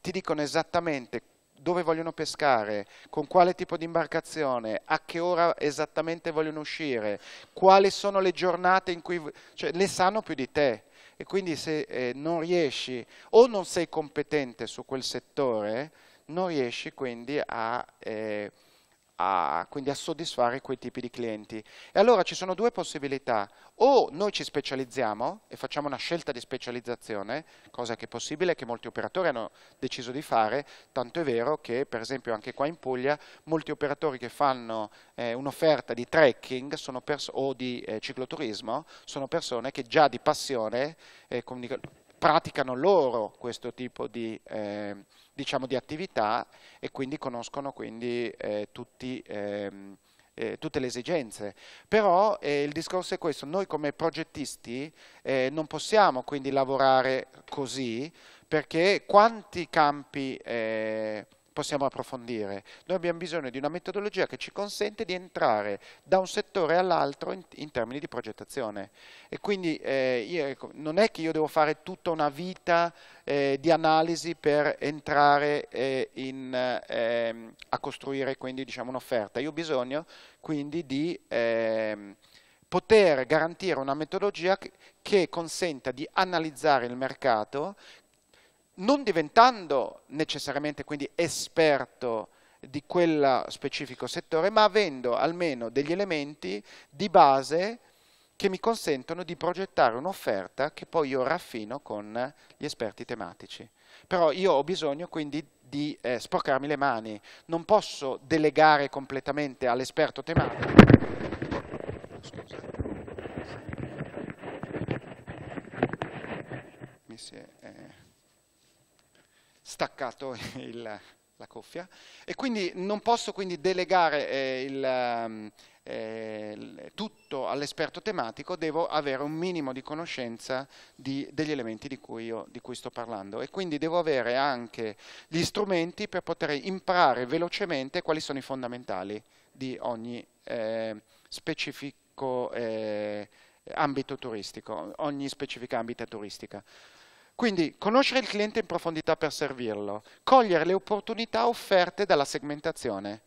ti dicono esattamente dove vogliono pescare, con quale tipo di imbarcazione, a che ora esattamente vogliono uscire, quali sono le giornate in cui... Cioè, le sanno più di te e quindi se eh, non riesci o non sei competente su quel settore, non riesci quindi a... Eh, a, quindi a soddisfare quei tipi di clienti. E allora ci sono due possibilità, o noi ci specializziamo e facciamo una scelta di specializzazione, cosa che è possibile che molti operatori hanno deciso di fare, tanto è vero che per esempio anche qua in Puglia molti operatori che fanno eh, un'offerta di trekking o di eh, cicloturismo sono persone che già di passione eh, praticano loro questo tipo di... Eh, diciamo, di attività e quindi conoscono quindi, eh, tutti, ehm, eh, tutte le esigenze. Però eh, il discorso è questo, noi come progettisti eh, non possiamo quindi lavorare così perché quanti campi eh, possiamo approfondire. Noi abbiamo bisogno di una metodologia che ci consente di entrare da un settore all'altro in, in, termini di progettazione. E quindi eh, io, ecco, non è che io devo fare tutta una vita eh, di analisi per entrare eh, in, ehm, a costruire quindi diciamo, un'offerta. Io ho bisogno quindi di ehm, poter garantire una metodologia che consenta di analizzare il mercato, non diventando necessariamente quindi esperto di quel specifico settore, ma avendo almeno degli elementi di base che mi consentono di progettare un'offerta che poi io raffino con gli esperti tematici. Però io ho bisogno quindi di eh, sporcarmi le mani, non posso delegare completamente all'esperto tematico. Scusa. Mi si è... Eh staccato il, la cuffia e quindi non posso quindi delegare eh, il, ehm, eh, tutto all'esperto tematico, devo avere un minimo di conoscenza di, degli elementi di cui, io, di cui sto parlando e quindi devo avere anche gli strumenti per poter imparare velocemente quali sono i fondamentali di ogni eh, specifico eh, ambito turistico, ogni specifica ambita turistica. Quindi conoscere il cliente in profondità per servirlo, cogliere le opportunità offerte dalla segmentazione.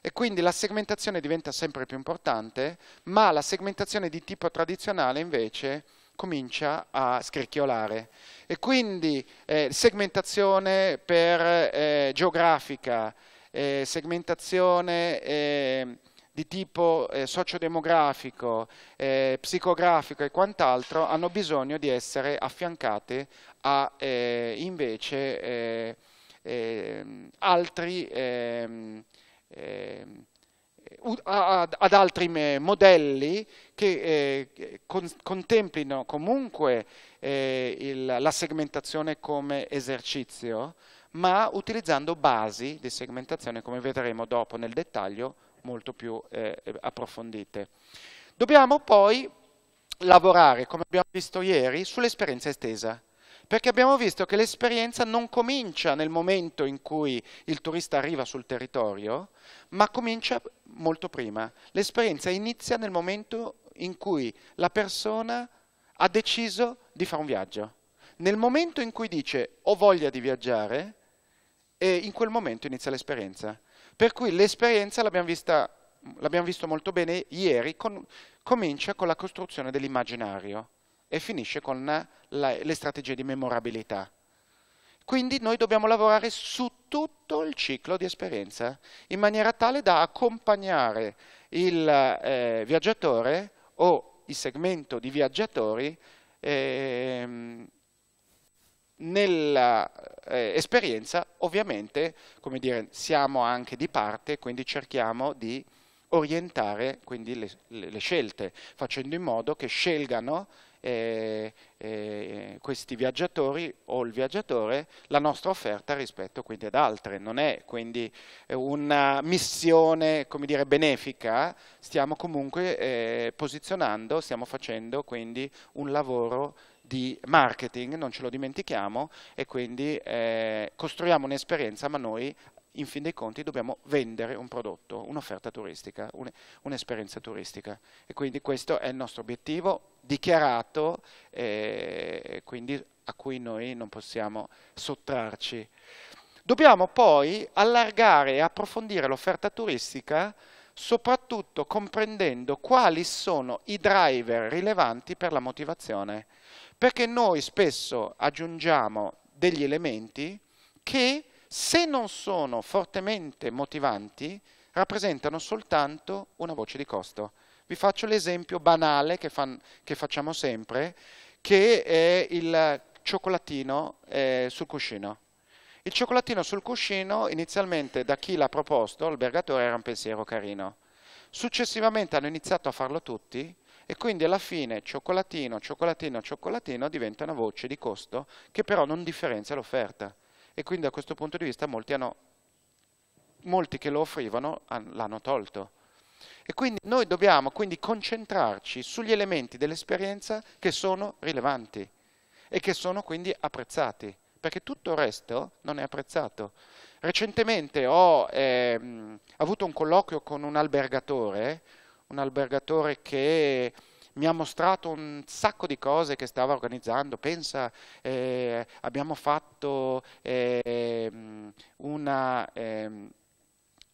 E quindi la segmentazione diventa sempre più importante, ma la segmentazione di tipo tradizionale invece comincia a scricchiolare. E quindi eh, segmentazione per eh, geografica, eh, segmentazione ehm, di tipo eh, sociodemografico, eh, psicografico e quant'altro hanno bisogno di essere affiancate a eh, invece eh, eh, altri, ehm, eh, ad altri modelli eh, che con, contemplino comunque eh, il, la segmentazione come esercizio, ma utilizzando basi di segmentazione, come vedremo dopo nel dettaglio, molto più approfondite. Dobbiamo poi lavorare, come abbiamo visto ieri, sull'esperienza estesa perché abbiamo visto che l'esperienza non comincia nel momento in cui il turista arriva sul territorio, ma comincia molto prima. L'esperienza inizia nel momento in cui la persona ha deciso di fare un viaggio. Nel momento in cui dice ho voglia di viaggiare, in quel momento inizia l'esperienza. Per cui l'esperienza l'abbiamo vista l'abbiamo visto molto bene ieri, con, comincia con la costruzione dell'immaginario e finisce con la, le strategie di memorabilità. Quindi noi dobbiamo lavorare su tutto il ciclo di esperienza, in maniera tale da accompagnare il eh, viaggiatore o il segmento di viaggiatori ehm, eh, nell'esperienza, eh, ovviamente, come dire, siamo anche di parte, quindi cerchiamo di orientare quindi, le, le scelte, facendo in modo che scelgano eh, eh, questi viaggiatori o il viaggiatore la nostra offerta rispetto quindi ad altre, non è quindi una missione come dire, benefica, stiamo comunque eh, posizionando, stiamo facendo quindi un lavoro di marketing, non ce lo dimentichiamo, e quindi eh, costruiamo un'esperienza ma noi in fin dei conti dobbiamo vendere un prodotto, un'offerta turistica, un'esperienza turistica e quindi questo è il nostro obiettivo dichiarato e quindi a cui noi non possiamo sottrarci. Dobbiamo poi allargare e approfondire l'offerta turistica soprattutto comprendendo quali sono i driver rilevanti per la motivazione, perché noi spesso aggiungiamo degli elementi che se non sono fortemente motivanti, rappresentano soltanto una voce di costo. Vi faccio l'esempio banale che, fan, che facciamo sempre, che è il cioccolatino eh, sul cuscino. Il cioccolatino sul cuscino inizialmente da chi l'ha proposto, l'albergatore, era un pensiero carino. Successivamente hanno iniziato a farlo tutti e quindi alla fine cioccolatino, cioccolatino, cioccolatino diventa una voce di costo che però non differenzia l'offerta e quindi da questo punto di vista molti, hanno, molti che lo offrivano l'hanno tolto. E quindi noi dobbiamo quindi concentrarci sugli elementi dell'esperienza che sono rilevanti e che sono quindi apprezzati, perché tutto il resto non è apprezzato. Recentemente ho ehm, avuto un colloquio con un albergatore, un albergatore che mi ha mostrato un sacco di cose che stava organizzando, pensa eh, abbiamo fatto eh, una... Eh,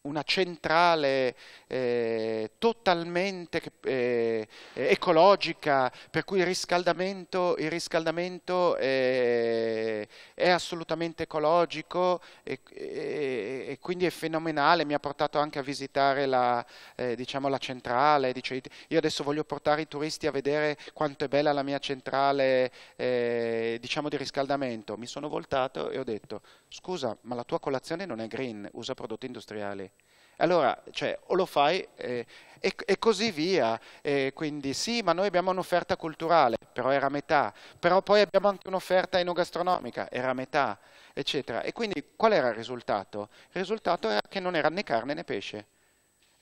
una centrale eh, totalmente eh, ecologica, per cui il riscaldamento, il riscaldamento eh, è assolutamente ecologico e, e, e, quindi è fenomenale, mi ha portato anche a visitare la, eh, diciamo la centrale, Dice, io adesso voglio portare i turisti a vedere quanto è bella la mia centrale eh, diciamo di riscaldamento, mi sono voltato e ho detto scusa ma la tua colazione non è green, usa prodotti industriali. Allora, cioè, o lo fai eh, e, e, così via. Eh, quindi sì, ma noi abbiamo un'offerta culturale, però era metà. Però poi abbiamo anche un'offerta enogastronomica, era metà, eccetera. E quindi qual era il risultato? Il risultato era che non era né carne né pesce.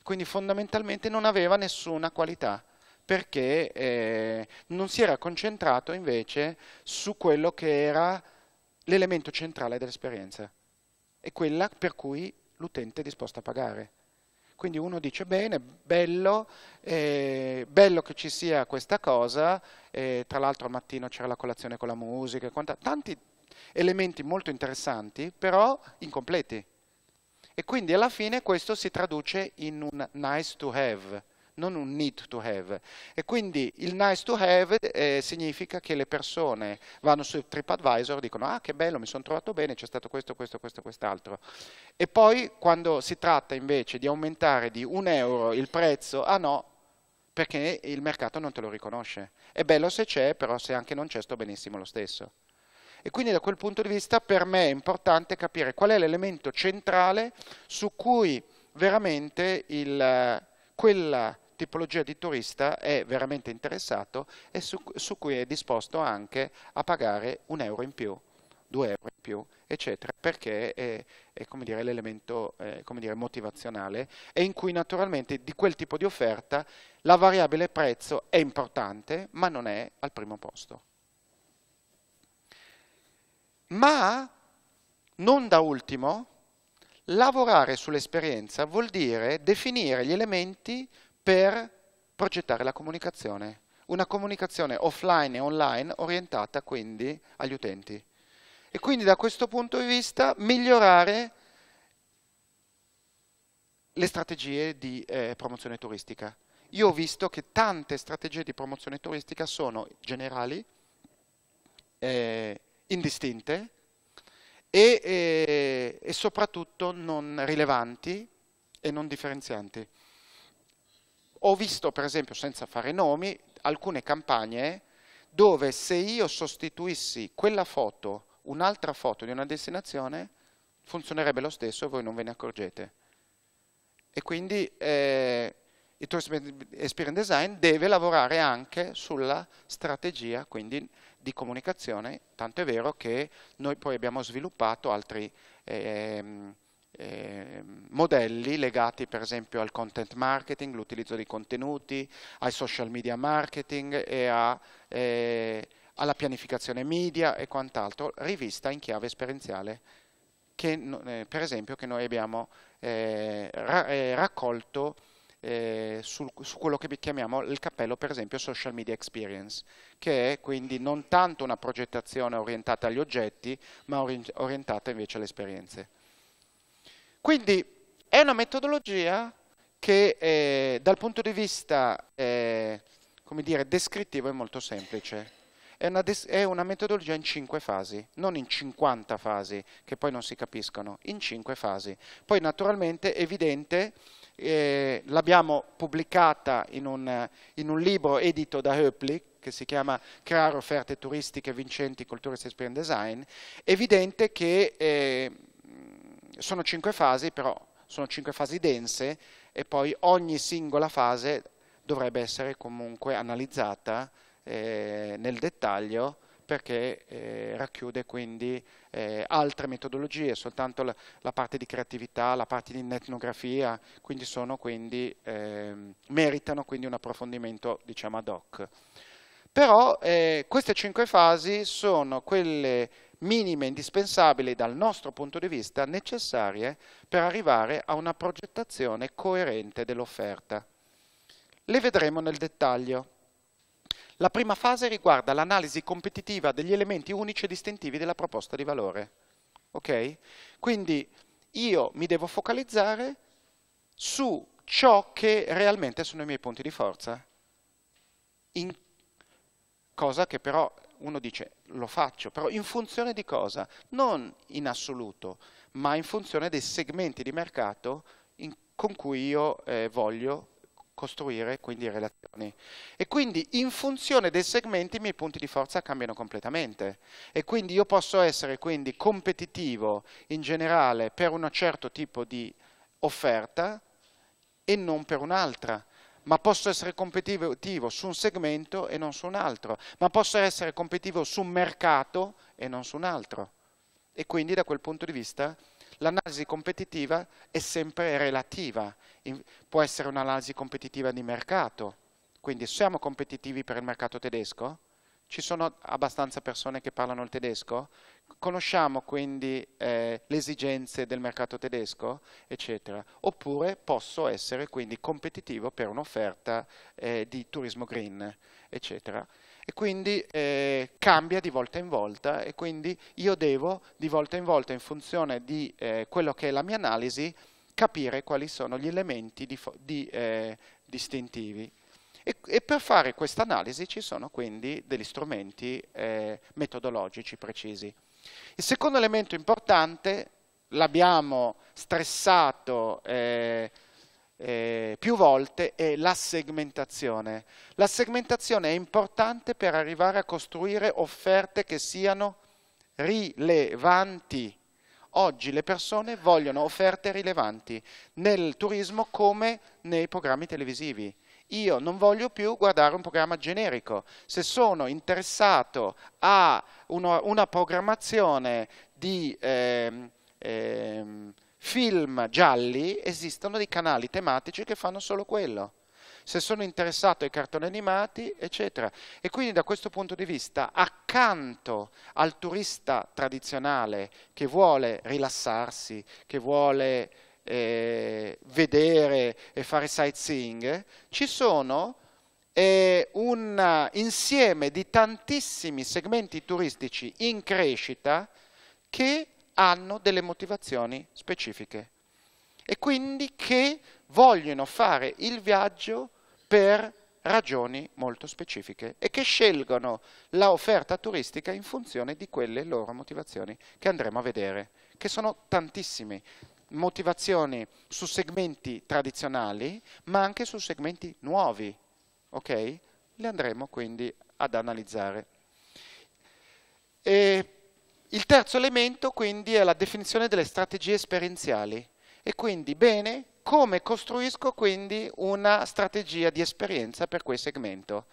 Quindi fondamentalmente non aveva nessuna qualità perché eh, non si era concentrato invece su quello che era l'elemento centrale dell'esperienza e quella per cui l'utente è disposto a pagare. Quindi uno dice bene, bello, eh, bello che ci sia questa cosa, eh, tra l'altro al mattino c'era la colazione con la musica, tanti elementi molto interessanti, però incompleti. E quindi alla fine questo si traduce in un nice to have, non un need to have. E quindi il nice to have eh, significa che le persone vanno su TripAdvisor, e dicono ah che bello, mi sono trovato bene, c'è stato questo, questo, questo, quest'altro. E poi quando si tratta invece di aumentare di un euro il prezzo, ah no, perché il mercato non te lo riconosce. È bello se c'è, però se anche non c'è sto benissimo lo stesso. E quindi da quel punto di vista per me è importante capire qual è l'elemento centrale su cui veramente il, quella tipologia di turista è veramente interessato e su, su cui è disposto anche a pagare un euro in più due euro in più, eccetera, perché è, è l'elemento eh, motivazionale e in cui naturalmente di quel tipo di offerta la variabile prezzo è importante, ma non è al primo posto. Ma, non da ultimo, lavorare sull'esperienza vuol dire definire gli elementi per progettare la comunicazione. Una comunicazione offline e online orientata quindi agli utenti. E quindi da questo punto di vista migliorare le strategie di eh, promozione turistica. Io ho visto che tante strategie di promozione turistica sono generali, eh, indistinte e, e, eh, e soprattutto non rilevanti e non differenzianti. Ho visto per esempio, senza fare nomi, alcune campagne dove se io sostituissi quella foto, un'altra foto di una destinazione, funzionerebbe lo stesso e voi non ve ne accorgete. E quindi eh, il Tourism Experience Design deve lavorare anche sulla strategia quindi, di comunicazione, tanto è vero che noi poi abbiamo sviluppato altri... Ehm, eh, modelli legati per esempio al content marketing, l'utilizzo di contenuti, ai social media marketing e a, eh, alla pianificazione media e quant'altro, rivista in chiave esperienziale, che, eh, per esempio che noi abbiamo eh, ra eh, raccolto eh, sul, su quello che chiamiamo il cappello per esempio social media experience, che è quindi non tanto una progettazione orientata agli oggetti, ma orientata invece alle esperienze. Quindi è una metodologia che eh, dal punto di vista eh, come dire, descrittivo è molto semplice. È una, è una, metodologia in cinque fasi, non in 50 fasi, che poi non si capiscono, in cinque fasi. Poi naturalmente è evidente, eh, l'abbiamo pubblicata in un, in un, libro edito da Hoepli, che si chiama Creare offerte turistiche vincenti col Tourist Experience Design, è evidente che... Eh, sono cinque fasi, però sono cinque fasi dense e poi ogni singola fase dovrebbe essere comunque analizzata eh, nel dettaglio perché eh, racchiude quindi eh, altre metodologie, soltanto la, la, parte di creatività, la parte di etnografia, quindi, quindi ehm, meritano quindi un approfondimento diciamo ad hoc. Però eh, queste cinque fasi sono quelle minime indispensabili dal nostro punto di vista necessarie per arrivare a una progettazione coerente dell'offerta. Le vedremo nel dettaglio. La prima fase riguarda l'analisi competitiva degli elementi unici e distintivi della proposta di valore. Okay? Quindi io mi devo focalizzare su ciò che realmente sono i miei punti di forza. In cosa che però uno dice lo faccio, però in funzione di cosa? Non in assoluto, ma in funzione dei segmenti di mercato in, con cui io eh, voglio costruire quindi relazioni. E quindi in funzione dei segmenti i miei punti di forza cambiano completamente. E quindi io posso essere quindi competitivo in generale per un certo tipo di offerta e non per un'altra ma posso essere competitivo su un segmento e non su un altro, ma posso essere competitivo su un mercato e non su un altro. E quindi da quel punto di vista l'analisi competitiva è sempre relativa, può essere un'analisi competitiva di mercato, quindi siamo competitivi per il mercato tedesco? Ci sono abbastanza persone che parlano il tedesco? conosciamo quindi eh, le esigenze del mercato tedesco, eccetera, oppure posso essere quindi competitivo per un'offerta eh, di turismo green, eccetera. E quindi eh, cambia di volta in volta e quindi io devo di volta in volta in funzione di eh, quello che è la mia analisi capire quali sono gli elementi di, di, eh, distintivi. E, e, per fare questa analisi ci sono quindi degli strumenti eh, metodologici precisi. Il secondo elemento importante, l'abbiamo stressato eh, eh, più volte, è la segmentazione. La segmentazione è importante per arrivare a costruire offerte che siano rilevanti. Oggi le persone vogliono offerte rilevanti nel turismo come nei programmi televisivi. Io non voglio più guardare un programma generico. Se sono interessato a uno, una programmazione di eh, eh, film gialli, esistono dei canali tematici che fanno solo quello se sono interessato ai cartoni animati, eccetera. E quindi da questo punto di vista, accanto al turista tradizionale che vuole rilassarsi, che vuole eh, vedere e fare sightseeing, ci sono eh, un insieme di tantissimi segmenti turistici in crescita che hanno delle motivazioni specifiche e quindi che vogliono fare il viaggio per ragioni molto specifiche e che scelgono l'offerta turistica in funzione di quelle loro motivazioni che andremo a vedere, che sono tantissime motivazioni su segmenti tradizionali, ma anche su segmenti nuovi. Ok? Le andremo quindi ad analizzare. E il terzo elemento quindi è la definizione delle strategie esperienziali e quindi bene come costruisco quindi una strategia di esperienza per quel segmento.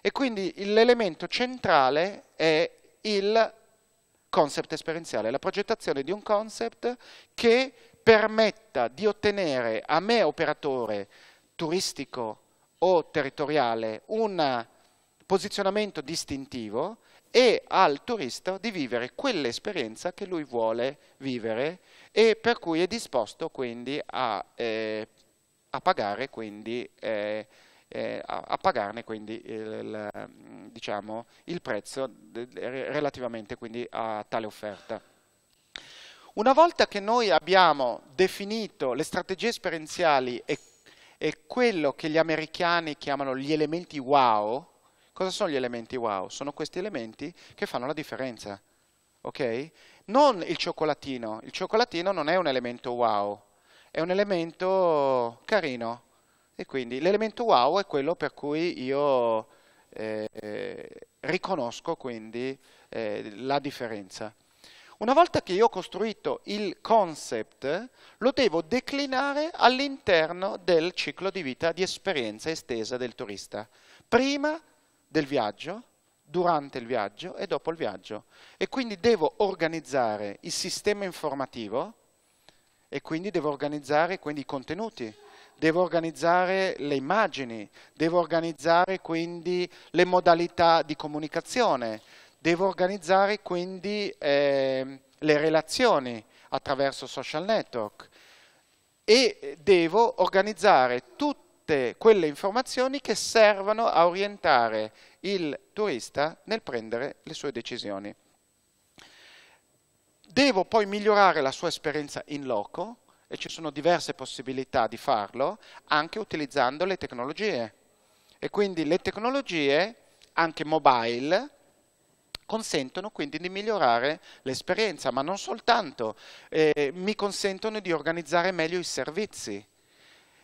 E quindi l'elemento centrale è il concept esperienziale, la progettazione di un concept che permetta di ottenere a me operatore turistico o territoriale un posizionamento distintivo e al turista di vivere quell'esperienza che lui vuole vivere e per cui è disposto quindi a, eh, a, pagare quindi, eh, eh, a, a pagarne quindi il, il, diciamo, il prezzo relativamente quindi a tale offerta. Una volta che noi abbiamo definito le strategie esperienziali e, e quello che gli americani chiamano gli elementi wow, cosa sono gli elementi wow? Sono questi elementi che fanno la differenza. Okay? Non il cioccolatino, il cioccolatino non è un elemento wow, è un elemento carino. E quindi l'elemento wow è quello per cui io eh, riconosco quindi eh, la differenza. Una volta che io ho costruito il concept, lo devo declinare all'interno del ciclo di vita di esperienza estesa del turista, prima del viaggio, durante il viaggio e dopo il viaggio. E quindi devo organizzare il sistema informativo e quindi devo organizzare quindi i contenuti, devo organizzare le immagini, devo organizzare quindi le modalità di comunicazione, Devo organizzare quindi eh, le relazioni attraverso social network e devo organizzare tutte quelle informazioni che servono a orientare il turista nel prendere le sue decisioni. Devo poi migliorare la sua esperienza in loco e ci sono diverse possibilità di farlo anche utilizzando le tecnologie. E quindi le tecnologie, anche mobile, consentono quindi di migliorare l'esperienza, ma non soltanto, eh, mi consentono di organizzare meglio i servizi,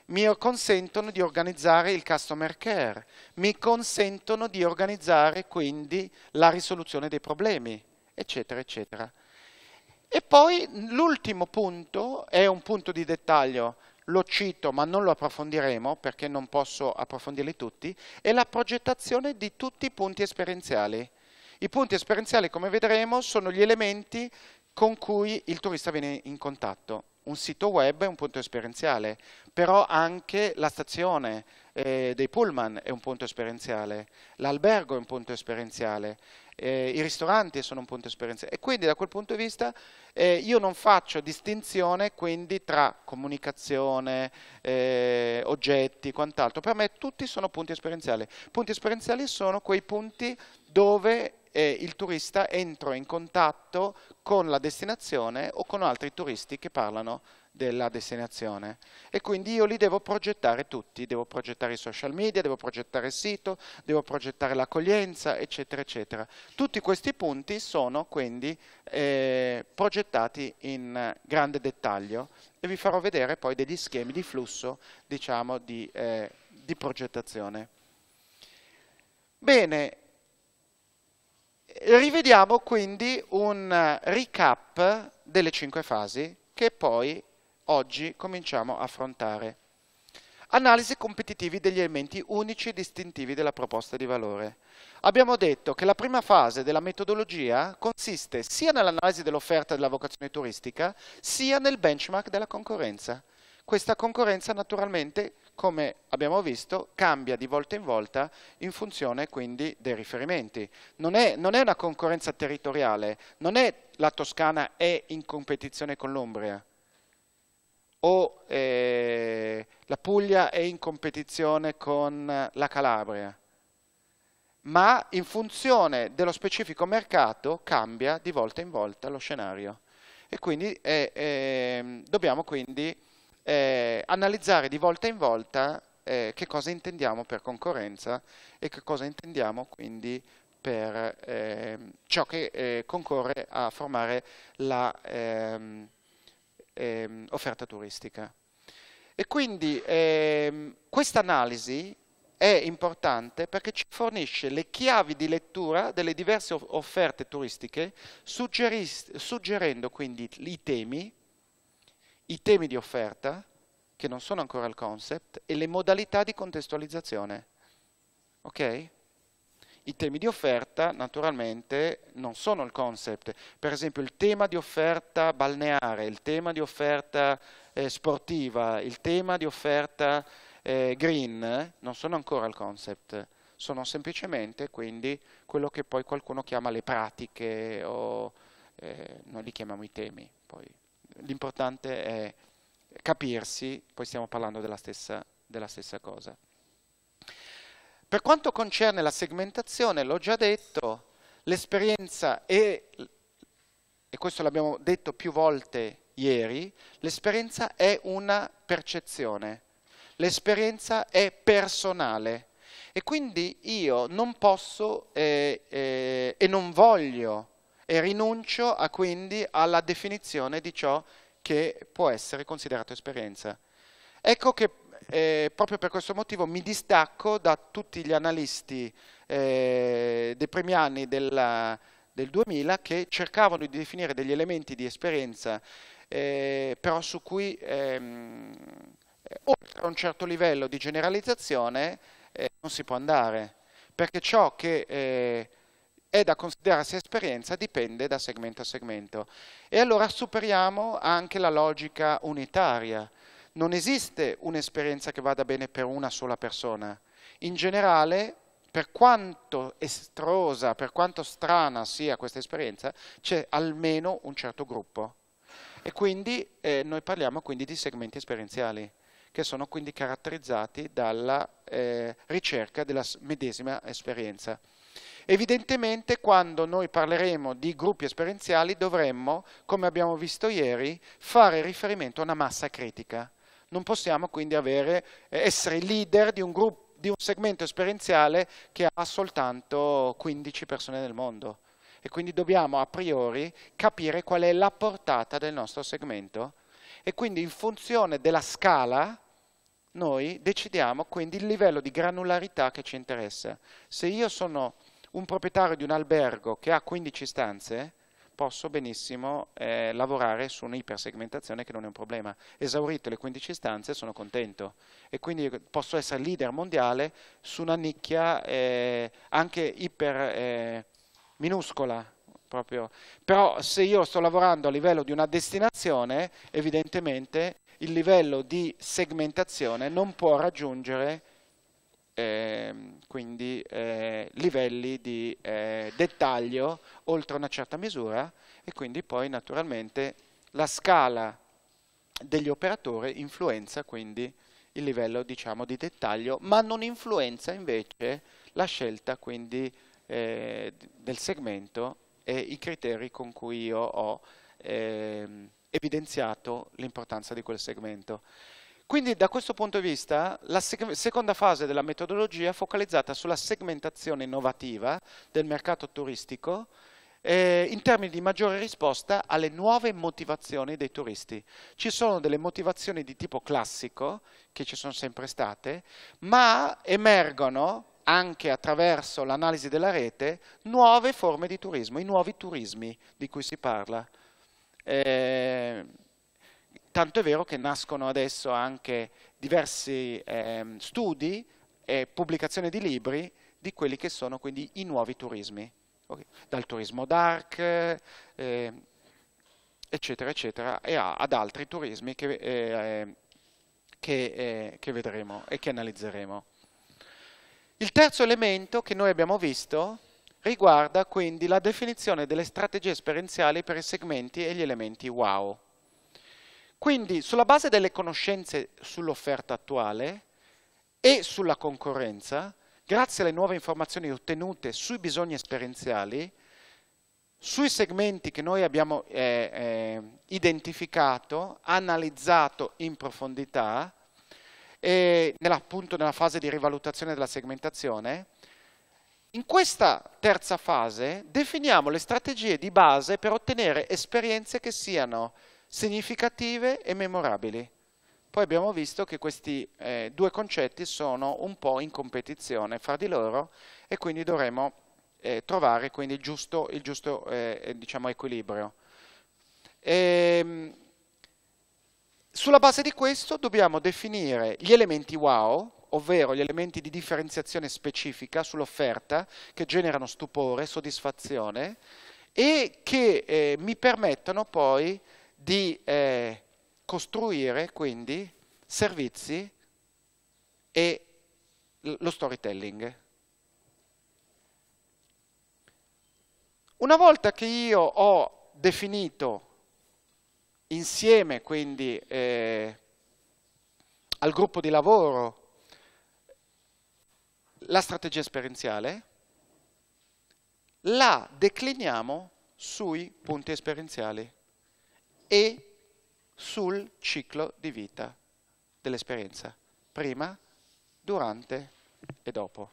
mi consentono di organizzare il customer care, mi consentono di organizzare quindi la risoluzione dei problemi, eccetera, eccetera. E poi l'ultimo punto è un punto di dettaglio, lo cito ma non lo approfondiremo perché non posso approfondirli tutti, è la progettazione di tutti i punti esperienziali. I punti esperienziali, come vedremo, sono gli elementi con cui il turista viene in contatto. Un sito web è un punto esperienziale, però anche la stazione eh, dei pullman è un punto esperienziale, l'albergo è un punto esperienziale, eh, i ristoranti sono un punto esperienziale. E quindi da quel punto di vista eh, io non faccio distinzione quindi, tra comunicazione, eh, oggetti, quant'altro. Per me tutti sono punti esperienziali. Punti esperienziali sono quei punti dove eh, il turista entra in contatto con la destinazione o con altri turisti che parlano della destinazione e quindi io li devo progettare tutti, devo progettare i social media, devo progettare il sito, devo progettare l'accoglienza, eccetera, eccetera. Tutti questi punti sono quindi eh, progettati in grande dettaglio e vi farò vedere poi degli schemi di flusso, diciamo, di, eh, di progettazione. Bene, Rivediamo quindi un recap delle cinque fasi che poi oggi cominciamo a affrontare. Analisi competitivi degli elementi unici e distintivi della proposta di valore. Abbiamo detto che la prima fase della metodologia consiste sia nell'analisi dell'offerta della vocazione turistica, sia nel benchmark della concorrenza. Questa concorrenza naturalmente come abbiamo visto, cambia di volta in volta in funzione quindi dei riferimenti. Non è, non è una concorrenza territoriale, non è la Toscana è in competizione con l'Umbria o eh, la Puglia è in competizione con la Calabria, ma in funzione dello specifico mercato cambia di volta in volta lo scenario e quindi eh, eh, dobbiamo quindi eh, analizzare di volta in volta eh, che cosa intendiamo per concorrenza e che cosa intendiamo quindi per eh, ciò che eh, concorre a formare l'offerta ehm, ehm, turistica. E quindi ehm, questa analisi è importante perché ci fornisce le chiavi di lettura delle diverse offerte turistiche, suggerendo quindi i temi, i temi di offerta, che non sono ancora il concept, e le modalità di contestualizzazione. Ok? I temi di offerta naturalmente non sono il concept, per esempio il tema di offerta balneare, il tema di offerta eh, sportiva, il tema di offerta eh, green non sono ancora il concept, sono semplicemente quindi quello che poi qualcuno chiama le pratiche o eh, noi li chiamiamo i temi. Poi l'importante è capirsi, poi stiamo parlando della stessa, della stessa cosa. Per quanto concerne la segmentazione, l'ho già detto, l'esperienza e, e questo l'abbiamo detto più volte ieri, l'esperienza è una percezione, l'esperienza è personale e quindi io non posso eh, eh, e non voglio e rinuncio a, quindi alla definizione di ciò che può essere considerato esperienza. Ecco che eh, proprio per questo motivo mi distacco da tutti gli analisti eh, dei primi anni della, del 2000 che cercavano di definire degli elementi di esperienza, eh, però su cui ehm, oltre a un certo livello di generalizzazione eh, non si può andare, perché ciò che eh, è da considerarsi esperienza, dipende da segmento a segmento. E allora superiamo anche la logica unitaria. Non esiste un'esperienza che vada bene per una sola persona. In generale, per quanto estrosa, per quanto strana sia questa esperienza, c'è almeno un certo gruppo. E quindi eh, noi parliamo quindi di segmenti esperienziali, che sono quindi caratterizzati dalla eh, ricerca della medesima esperienza. Evidentemente quando noi parleremo di gruppi esperienziali dovremmo, come abbiamo visto ieri, fare riferimento a una massa critica. Non possiamo quindi avere, eh, essere leader di un, gruppo, di un segmento esperienziale che ha soltanto 15 persone nel mondo. E quindi dobbiamo a priori capire qual è la portata del nostro segmento e quindi in funzione della scala noi decidiamo quindi il livello di granularità che ci interessa. Se io sono un proprietario di un albergo che ha 15 stanze posso benissimo eh, lavorare su un'ipersegmentazione che non è un problema. Esaurito le 15 stanze sono contento e quindi posso essere leader mondiale su una nicchia eh, anche iper eh, minuscola. Proprio. Però se io sto lavorando a livello di una destinazione, evidentemente il livello di segmentazione non può raggiungere eh, quindi eh, livelli di eh, dettaglio oltre una certa misura e quindi poi naturalmente la scala degli operatori influenza quindi il livello diciamo, di dettaglio ma non influenza invece la scelta quindi eh, del segmento e i criteri con cui io ho ehm, evidenziato l'importanza di quel segmento. Quindi da questo punto di vista la sec seconda fase della metodologia è focalizzata sulla segmentazione innovativa del mercato turistico eh, in termini di maggiore risposta alle nuove motivazioni dei turisti. Ci sono delle motivazioni di tipo classico, che ci sono sempre state, ma emergono anche attraverso l'analisi della rete nuove forme di turismo, i nuovi turismi di cui si parla. Eh, tanto è vero che nascono adesso anche diversi eh, studi e pubblicazioni di libri di quelli che sono quindi i nuovi turismi, okay. dal turismo dark, eh, eccetera, eccetera, e a, ad altri turismi che, eh, ehm, che, eh, che vedremo e che analizzeremo. Il terzo elemento che noi abbiamo visto riguarda quindi la definizione delle strategie esperienziali per i segmenti e gli elementi wow. Quindi sulla base delle conoscenze sull'offerta attuale e sulla concorrenza, grazie alle nuove informazioni ottenute sui bisogni esperienziali, sui segmenti che noi abbiamo eh, eh, identificato, analizzato in profondità, eh, nella, appunto nella fase di rivalutazione della segmentazione, in questa terza fase definiamo le strategie di base per ottenere esperienze che siano significative e memorabili. Poi abbiamo visto che questi eh, due concetti sono un po' in competizione fra di loro e quindi dovremo eh, trovare quindi il giusto, il giusto eh, diciamo equilibrio. E, ehm, sulla base di questo dobbiamo definire gli elementi wow, ovvero gli elementi di differenziazione specifica sull'offerta che generano stupore, soddisfazione e che eh, mi permettono poi di eh, costruire quindi servizi e lo storytelling. Una volta che io ho definito insieme quindi eh, al gruppo di lavoro la strategia esperienziale, la decliniamo sui punti esperienziali e sul ciclo di vita dell'esperienza, prima, durante e dopo.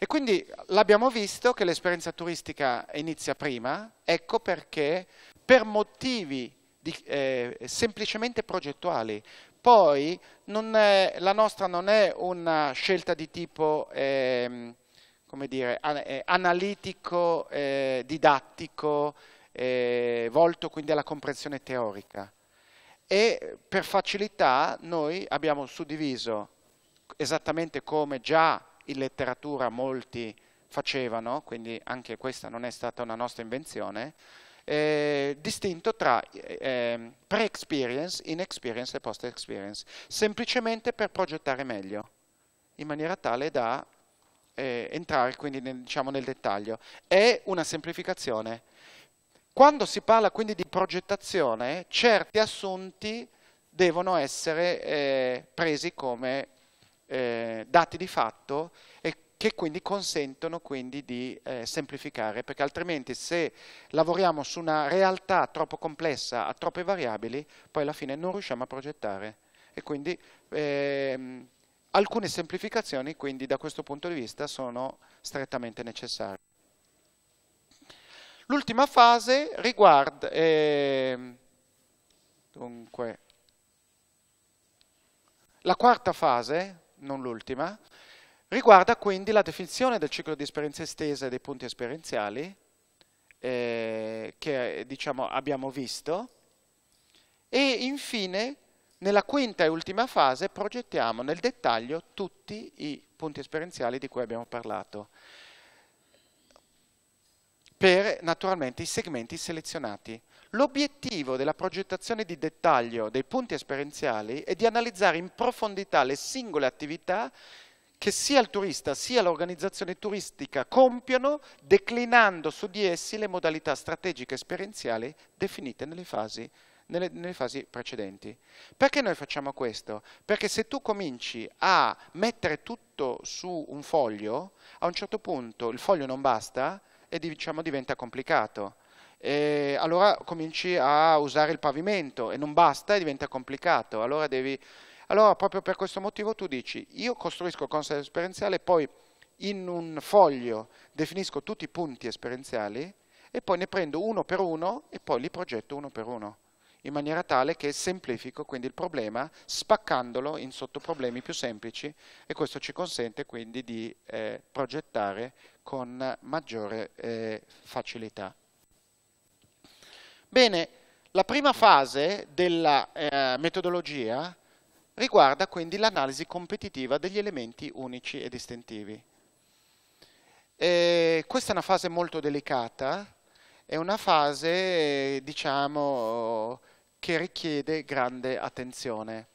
E quindi l'abbiamo visto che l'esperienza turistica inizia prima, ecco perché per motivi di, eh, semplicemente progettuali, poi è, la nostra non è una scelta di tipo ehm, eh, dire, analitico, eh, didattico, eh, volto quindi alla comprensione teorica. E per facilità noi abbiamo suddiviso, esattamente come già in letteratura molti facevano, quindi anche questa non è stata una nostra invenzione, eh, distinto tra eh, pre-experience, in-experience e post-experience, semplicemente per progettare meglio, in maniera tale da eh, entrare quindi nel, diciamo, nel dettaglio. È una semplificazione, quando si parla quindi di progettazione, certi assunti devono essere eh, presi come eh, dati di fatto e che quindi consentono quindi di eh, semplificare, perché altrimenti se lavoriamo su una realtà troppo complessa, a troppe variabili, poi alla fine non riusciamo a progettare. E quindi ehm, alcune semplificazioni quindi da questo punto di vista sono strettamente necessarie. L'ultima fase riguarda... Eh, dunque, la quarta fase, non l'ultima, riguarda quindi la definizione del ciclo di esperienza estesa e dei punti esperienziali eh, che diciamo, abbiamo visto e infine nella quinta e ultima fase progettiamo nel dettaglio tutti i punti esperienziali di cui abbiamo parlato per naturalmente i segmenti selezionati. L'obiettivo della progettazione di dettaglio dei punti esperienziali è di analizzare in profondità le singole attività che sia il turista sia l'organizzazione turistica compiono declinando su di essi le modalità strategiche esperienziali definite nelle fasi, nelle, nelle fasi, precedenti. Perché noi facciamo questo? Perché se tu cominci a mettere tutto su un foglio, a un certo punto il foglio non basta e diciamo, diventa complicato. E allora cominci a usare il pavimento e non basta e diventa complicato. Allora, devi... allora proprio per questo motivo tu dici io costruisco il concept esperienziale, poi in un foglio definisco tutti i punti esperienziali e poi ne prendo uno per uno e poi li progetto uno per uno in maniera tale che semplifico quindi il problema spaccandolo in sottoproblemi più semplici e questo ci consente quindi di eh, progettare con maggiore eh, facilità. Bene, la prima fase della eh, metodologia riguarda quindi l'analisi competitiva degli elementi unici e distintivi. E questa è una fase molto delicata, è una fase diciamo, che richiede grande attenzione.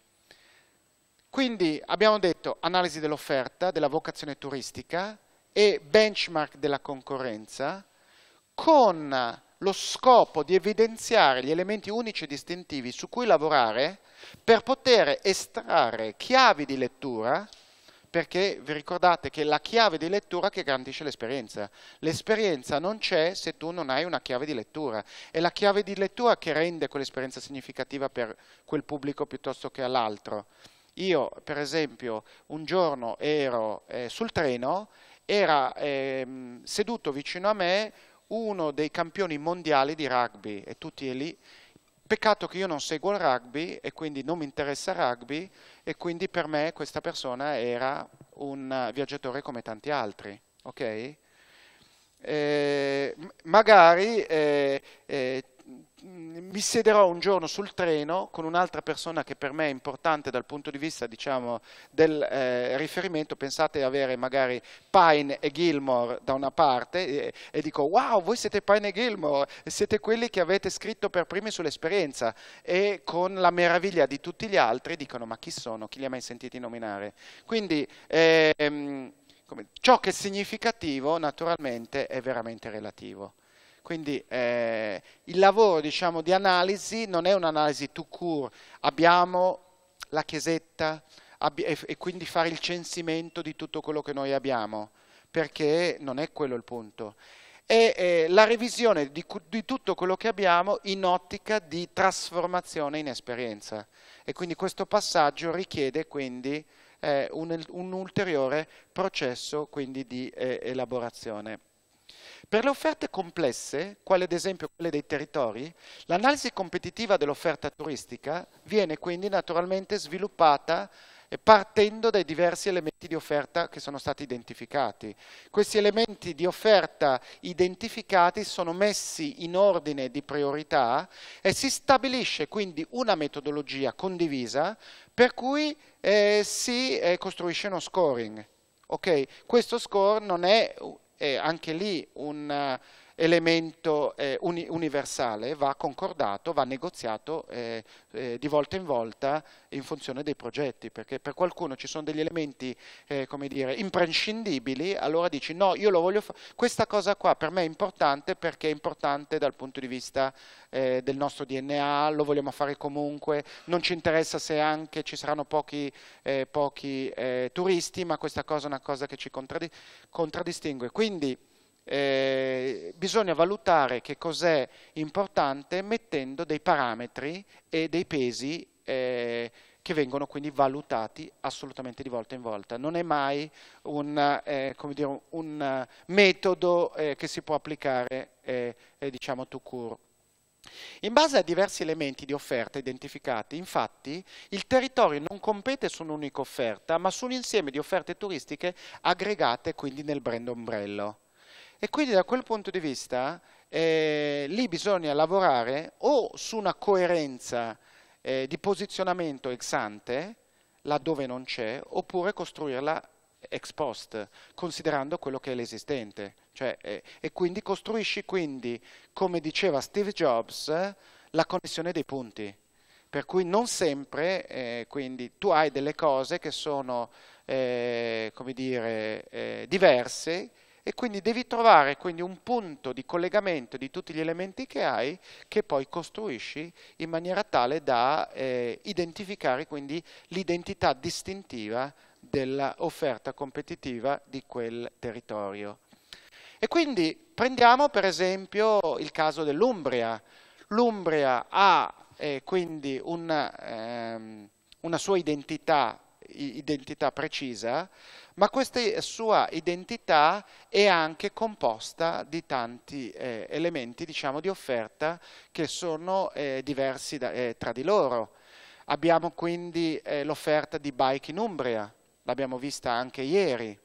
Quindi abbiamo detto analisi dell'offerta, della vocazione turistica, e benchmark della concorrenza con lo scopo di evidenziare gli elementi unici e distintivi su cui lavorare per poter estrarre chiavi di lettura perché vi ricordate che è la chiave di lettura che garantisce l'esperienza. L'esperienza non c'è se tu non hai una chiave di lettura. È la chiave di lettura che rende quell'esperienza significativa per quel pubblico piuttosto che all'altro. Io, per esempio, un giorno ero eh, sul treno era eh, seduto vicino a me uno dei campioni mondiali di rugby e tutti lì. Peccato che io non seguo il rugby e quindi non mi interessa il rugby e quindi per me questa persona era un viaggiatore come tanti altri, ok? Eh, magari eh, eh, Mm, mi siederò un giorno sul treno con un'altra persona che per me è importante dal punto di vista diciamo, del eh, riferimento, pensate di avere magari Pine e Gilmore da una parte e, e, dico wow voi siete Pine e Gilmore, siete quelli che avete scritto per primi sull'esperienza e con la meraviglia di tutti gli altri dicono ma chi sono, chi li ha mai sentiti nominare? Quindi ehm, ciò che è significativo naturalmente è veramente relativo. Quindi eh, il lavoro diciamo, di analisi non è un'analisi to court, abbiamo la chiesetta e, e quindi fare il censimento di tutto quello che noi abbiamo, perché non è quello il punto e eh, la revisione di, di, tutto quello che abbiamo in ottica di trasformazione in esperienza. E quindi questo passaggio richiede quindi eh, un, un, ulteriore processo di eh, elaborazione. Per le offerte complesse, quali ad esempio quelle dei territori, l'analisi competitiva dell'offerta turistica viene quindi naturalmente sviluppata eh, partendo dai diversi elementi di offerta che sono stati identificati. Questi elementi di offerta identificati sono messi in ordine di priorità e si stabilisce quindi una metodologia condivisa per cui eh, si eh, costruisce uno scoring. Okay? Questo score non è è anche lì un elemento eh, uni universale va concordato, va negoziato eh, eh, di volta in volta in funzione dei progetti, perché per qualcuno ci sono degli elementi eh, come dire, imprescindibili, allora dici no, io lo voglio fare, questa cosa qua per me è importante perché è importante dal punto di vista eh, del nostro DNA, lo vogliamo fare comunque, non ci interessa se anche ci saranno pochi, eh, pochi turisti, ma questa cosa è una cosa che ci contraddistingue. Quindi, eh, bisogna valutare che cos'è importante mettendo dei parametri e dei pesi eh, che vengono quindi valutati assolutamente di volta in volta. Non è mai un, eh, dire, un metodo eh, che si può applicare, eh, eh, diciamo, to cure. In base a diversi elementi di offerta identificati, infatti, il territorio non compete su un'unica offerta, ma su un insieme di offerte turistiche aggregate quindi nel brand ombrello. E quindi da quel punto di vista eh, lì bisogna lavorare o su una coerenza eh, di posizionamento ex ante, laddove non c'è, oppure costruirla ex post, considerando quello che è l'esistente. Cioè, eh, e quindi costruisci quindi, come diceva Steve Jobs, la connessione dei punti. Per cui non sempre, eh, quindi, tu hai delle cose che sono, eh, come dire, eh, diverse, e quindi devi trovare quindi un punto di collegamento di tutti gli elementi che hai che poi costruisci in maniera tale da eh, identificare quindi l'identità distintiva dell'offerta competitiva di quel territorio. E quindi prendiamo per esempio il caso dell'Umbria. L'Umbria ha eh, quindi una, ehm, una sua identità, identità precisa ma questa sua identità è anche composta di tanti eh, elementi diciamo, di offerta che sono eh, diversi da, eh, tra di loro. Abbiamo quindi eh, l'offerta di Bike in Umbria, l'abbiamo vista anche ieri,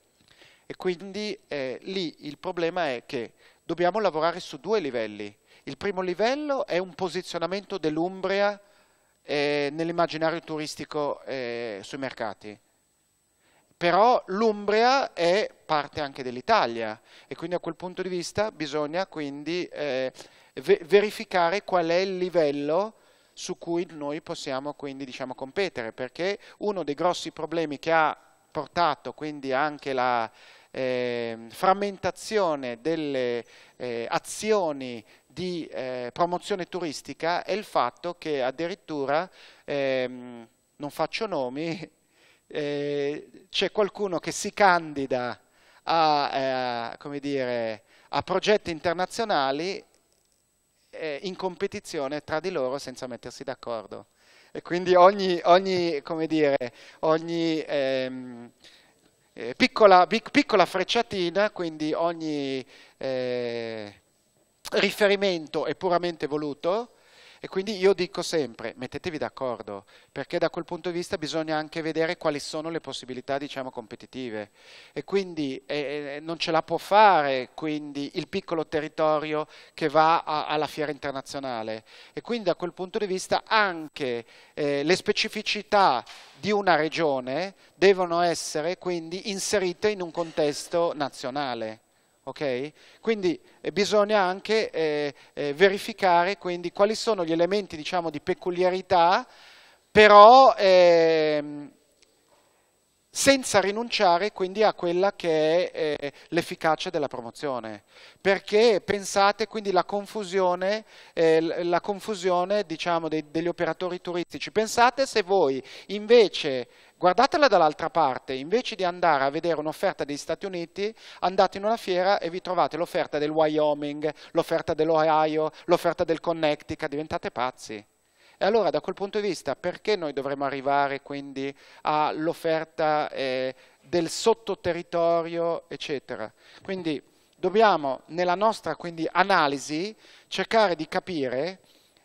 e quindi eh, lì il problema è che dobbiamo lavorare su due livelli. Il primo livello è un posizionamento dell'Umbria eh, nell'immaginario turistico sui mercati però l'Umbria è parte anche dell'Italia e quindi a quel punto di vista bisogna quindi eh, verificare qual è il livello su cui noi possiamo quindi diciamo, competere, perché uno dei grossi problemi che ha portato quindi anche la eh, frammentazione delle eh, azioni di eh, promozione turistica è il fatto che addirittura, ehm, non faccio nomi, eh, c'è qualcuno che si candida a, eh, dire, a progetti internazionali eh, in competizione tra di loro senza mettersi d'accordo. E quindi ogni, ogni, dire, ogni ehm, eh, piccola, pic, piccola, frecciatina, quindi ogni eh, riferimento è puramente voluto, e quindi io dico sempre, mettetevi d'accordo, perché da quel punto di vista bisogna anche vedere quali sono le possibilità diciamo, competitive. E quindi eh, non ce la può fare quindi, il piccolo territorio che va a, alla fiera internazionale. E quindi da quel punto di vista anche eh, le specificità di una regione devono essere quindi inserite in un contesto nazionale. Okay? Quindi eh, bisogna anche eh, eh, verificare quindi, quali sono gli elementi diciamo, di peculiarità, però ehm, senza rinunciare quindi a quella che è eh, l'efficacia della promozione. Perché pensate quindi alla confusione, eh, la confusione diciamo, dei, degli operatori turistici. Pensate se voi invece Guardatela dall'altra parte, invece di andare a vedere un'offerta degli Stati Uniti, andate in una fiera e vi trovate l'offerta del Wyoming, l'offerta dell'Ohio, l'offerta del Connecticut, diventate pazzi. E allora da quel punto di vista perché noi dovremmo arrivare quindi all'offerta eh, del sottoterritorio, eccetera? Quindi dobbiamo nella nostra quindi, analisi cercare di capire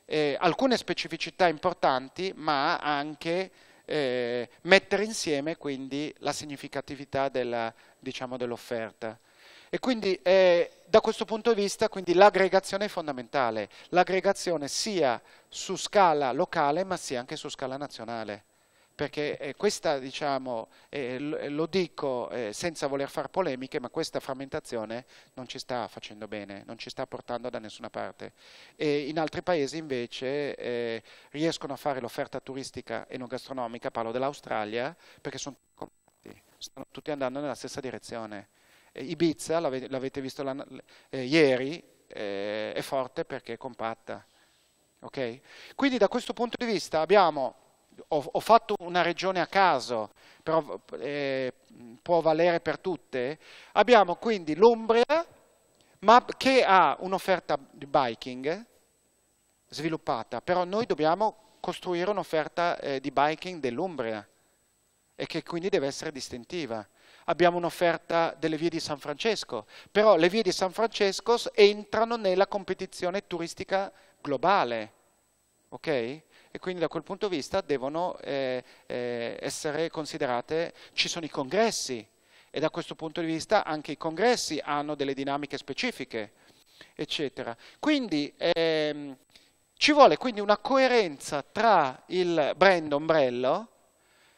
eh, alcune specificità importanti, ma anche eh, mettere insieme quindi la significatività della, diciamo, dell'offerta. E quindi eh, da questo punto di vista l'aggregazione è fondamentale, l'aggregazione sia su scala locale ma sia anche su scala nazionale perché eh, questa, diciamo, eh, eh, lo dico senza voler fare polemiche, ma questa frammentazione non ci sta facendo bene, non ci sta portando da nessuna parte. E in altri paesi invece riescono a fare l'offerta turistica e non gastronomica, parlo dell'Australia, perché sono tutti, stanno tutti andando nella stessa direzione. Ibiza, l'avete visto eh, ieri, eh, è forte perché è compatta. Okay? Quindi da questo punto di vista abbiamo ho, ho, fatto una regione a caso, però eh, può valere per tutte, abbiamo quindi l'Umbria ma che ha un'offerta di biking sviluppata, però noi dobbiamo costruire un'offerta eh, di biking dell'Umbria e che quindi deve essere distintiva. Abbiamo un'offerta delle vie di San Francesco, però le vie di San Francesco entrano nella competizione turistica globale. Okay? e quindi da quel punto di vista devono eh, eh, essere considerate, ci sono i congressi e da questo punto di vista anche i congressi hanno delle dinamiche specifiche, eccetera. Quindi ehm, ci vuole quindi una coerenza tra il brand ombrello,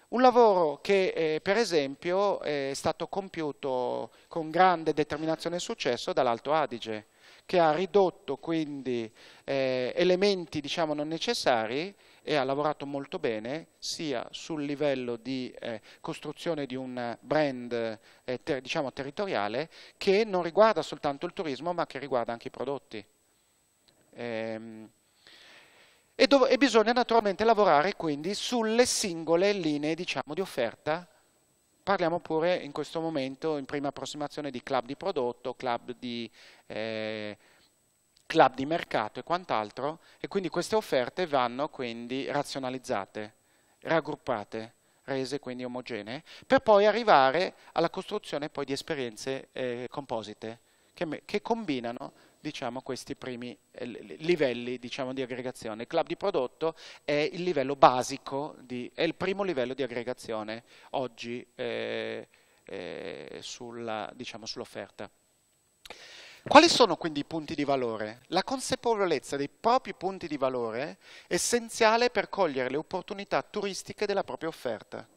un lavoro che eh, per esempio è stato compiuto con grande determinazione e successo dall'Alto Adige che ha ridotto quindi eh, elementi diciamo, non necessari e ha lavorato molto bene sia sul livello di eh, costruzione di un brand eh, ter diciamo, territoriale che non riguarda soltanto il turismo ma che riguarda anche i prodotti. Ehm, e, e, bisogna naturalmente lavorare quindi sulle singole linee diciamo, di offerta Parliamo pure in questo momento, in prima approssimazione, di club di prodotto, club di, eh, club di mercato e quant'altro, e quindi queste offerte vanno quindi razionalizzate, raggruppate, rese quindi omogenee, per poi arrivare alla costruzione poi di esperienze eh, composite, che, che combinano diciamo, questi primi eh, livelli diciamo, di aggregazione. Il club di prodotto è il livello basico, di, è il primo livello di aggregazione oggi eh, eh, diciamo, sull'offerta. Diciamo, sull Quali sono quindi i punti di valore? La consapevolezza dei propri punti di valore è essenziale per cogliere le opportunità turistiche della propria offerta.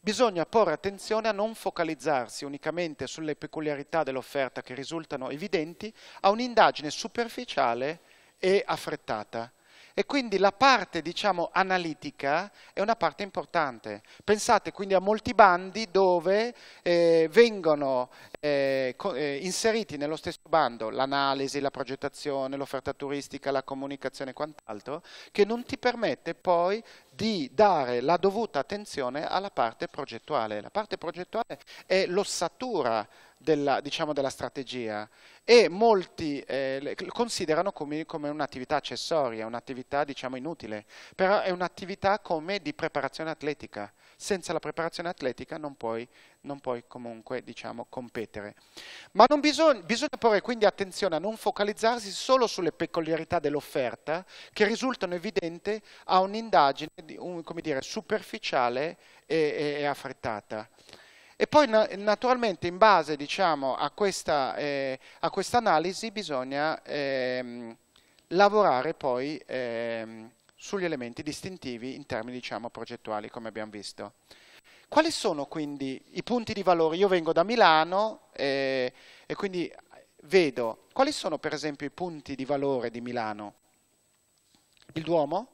Bisogna porre attenzione a non focalizzarsi unicamente sulle peculiarità dell'offerta che risultano evidenti a un'indagine superficiale e affrettata. E quindi la parte, diciamo, analitica è una parte importante. Pensate quindi a molti bandi dove eh, vengono eh, eh, inseriti nello stesso bando l'analisi, la progettazione, l'offerta turistica, la comunicazione e quant'altro, che non ti permette poi di dare la dovuta attenzione alla parte progettuale. La parte progettuale è l'ossatura della, diciamo, della strategia e molti eh, considerano come, come un'attività accessoria, un'attività diciamo, inutile, però è un'attività come di preparazione atletica. Senza la preparazione atletica non puoi, non puoi comunque diciamo, competere. Ma bisog bisogna porre quindi attenzione a non focalizzarsi solo sulle peculiarità dell'offerta che risultano evidenti a un'indagine un, superficiale e, e affrettata. E poi naturalmente in base diciamo, a, questa, eh, a bisogna ehm, lavorare poi ehm, sugli elementi distintivi in termini diciamo, progettuali come abbiamo visto. Quali sono quindi i punti di valore? Io vengo da Milano eh, e quindi vedo quali sono per esempio i punti di valore di Milano? Il Duomo?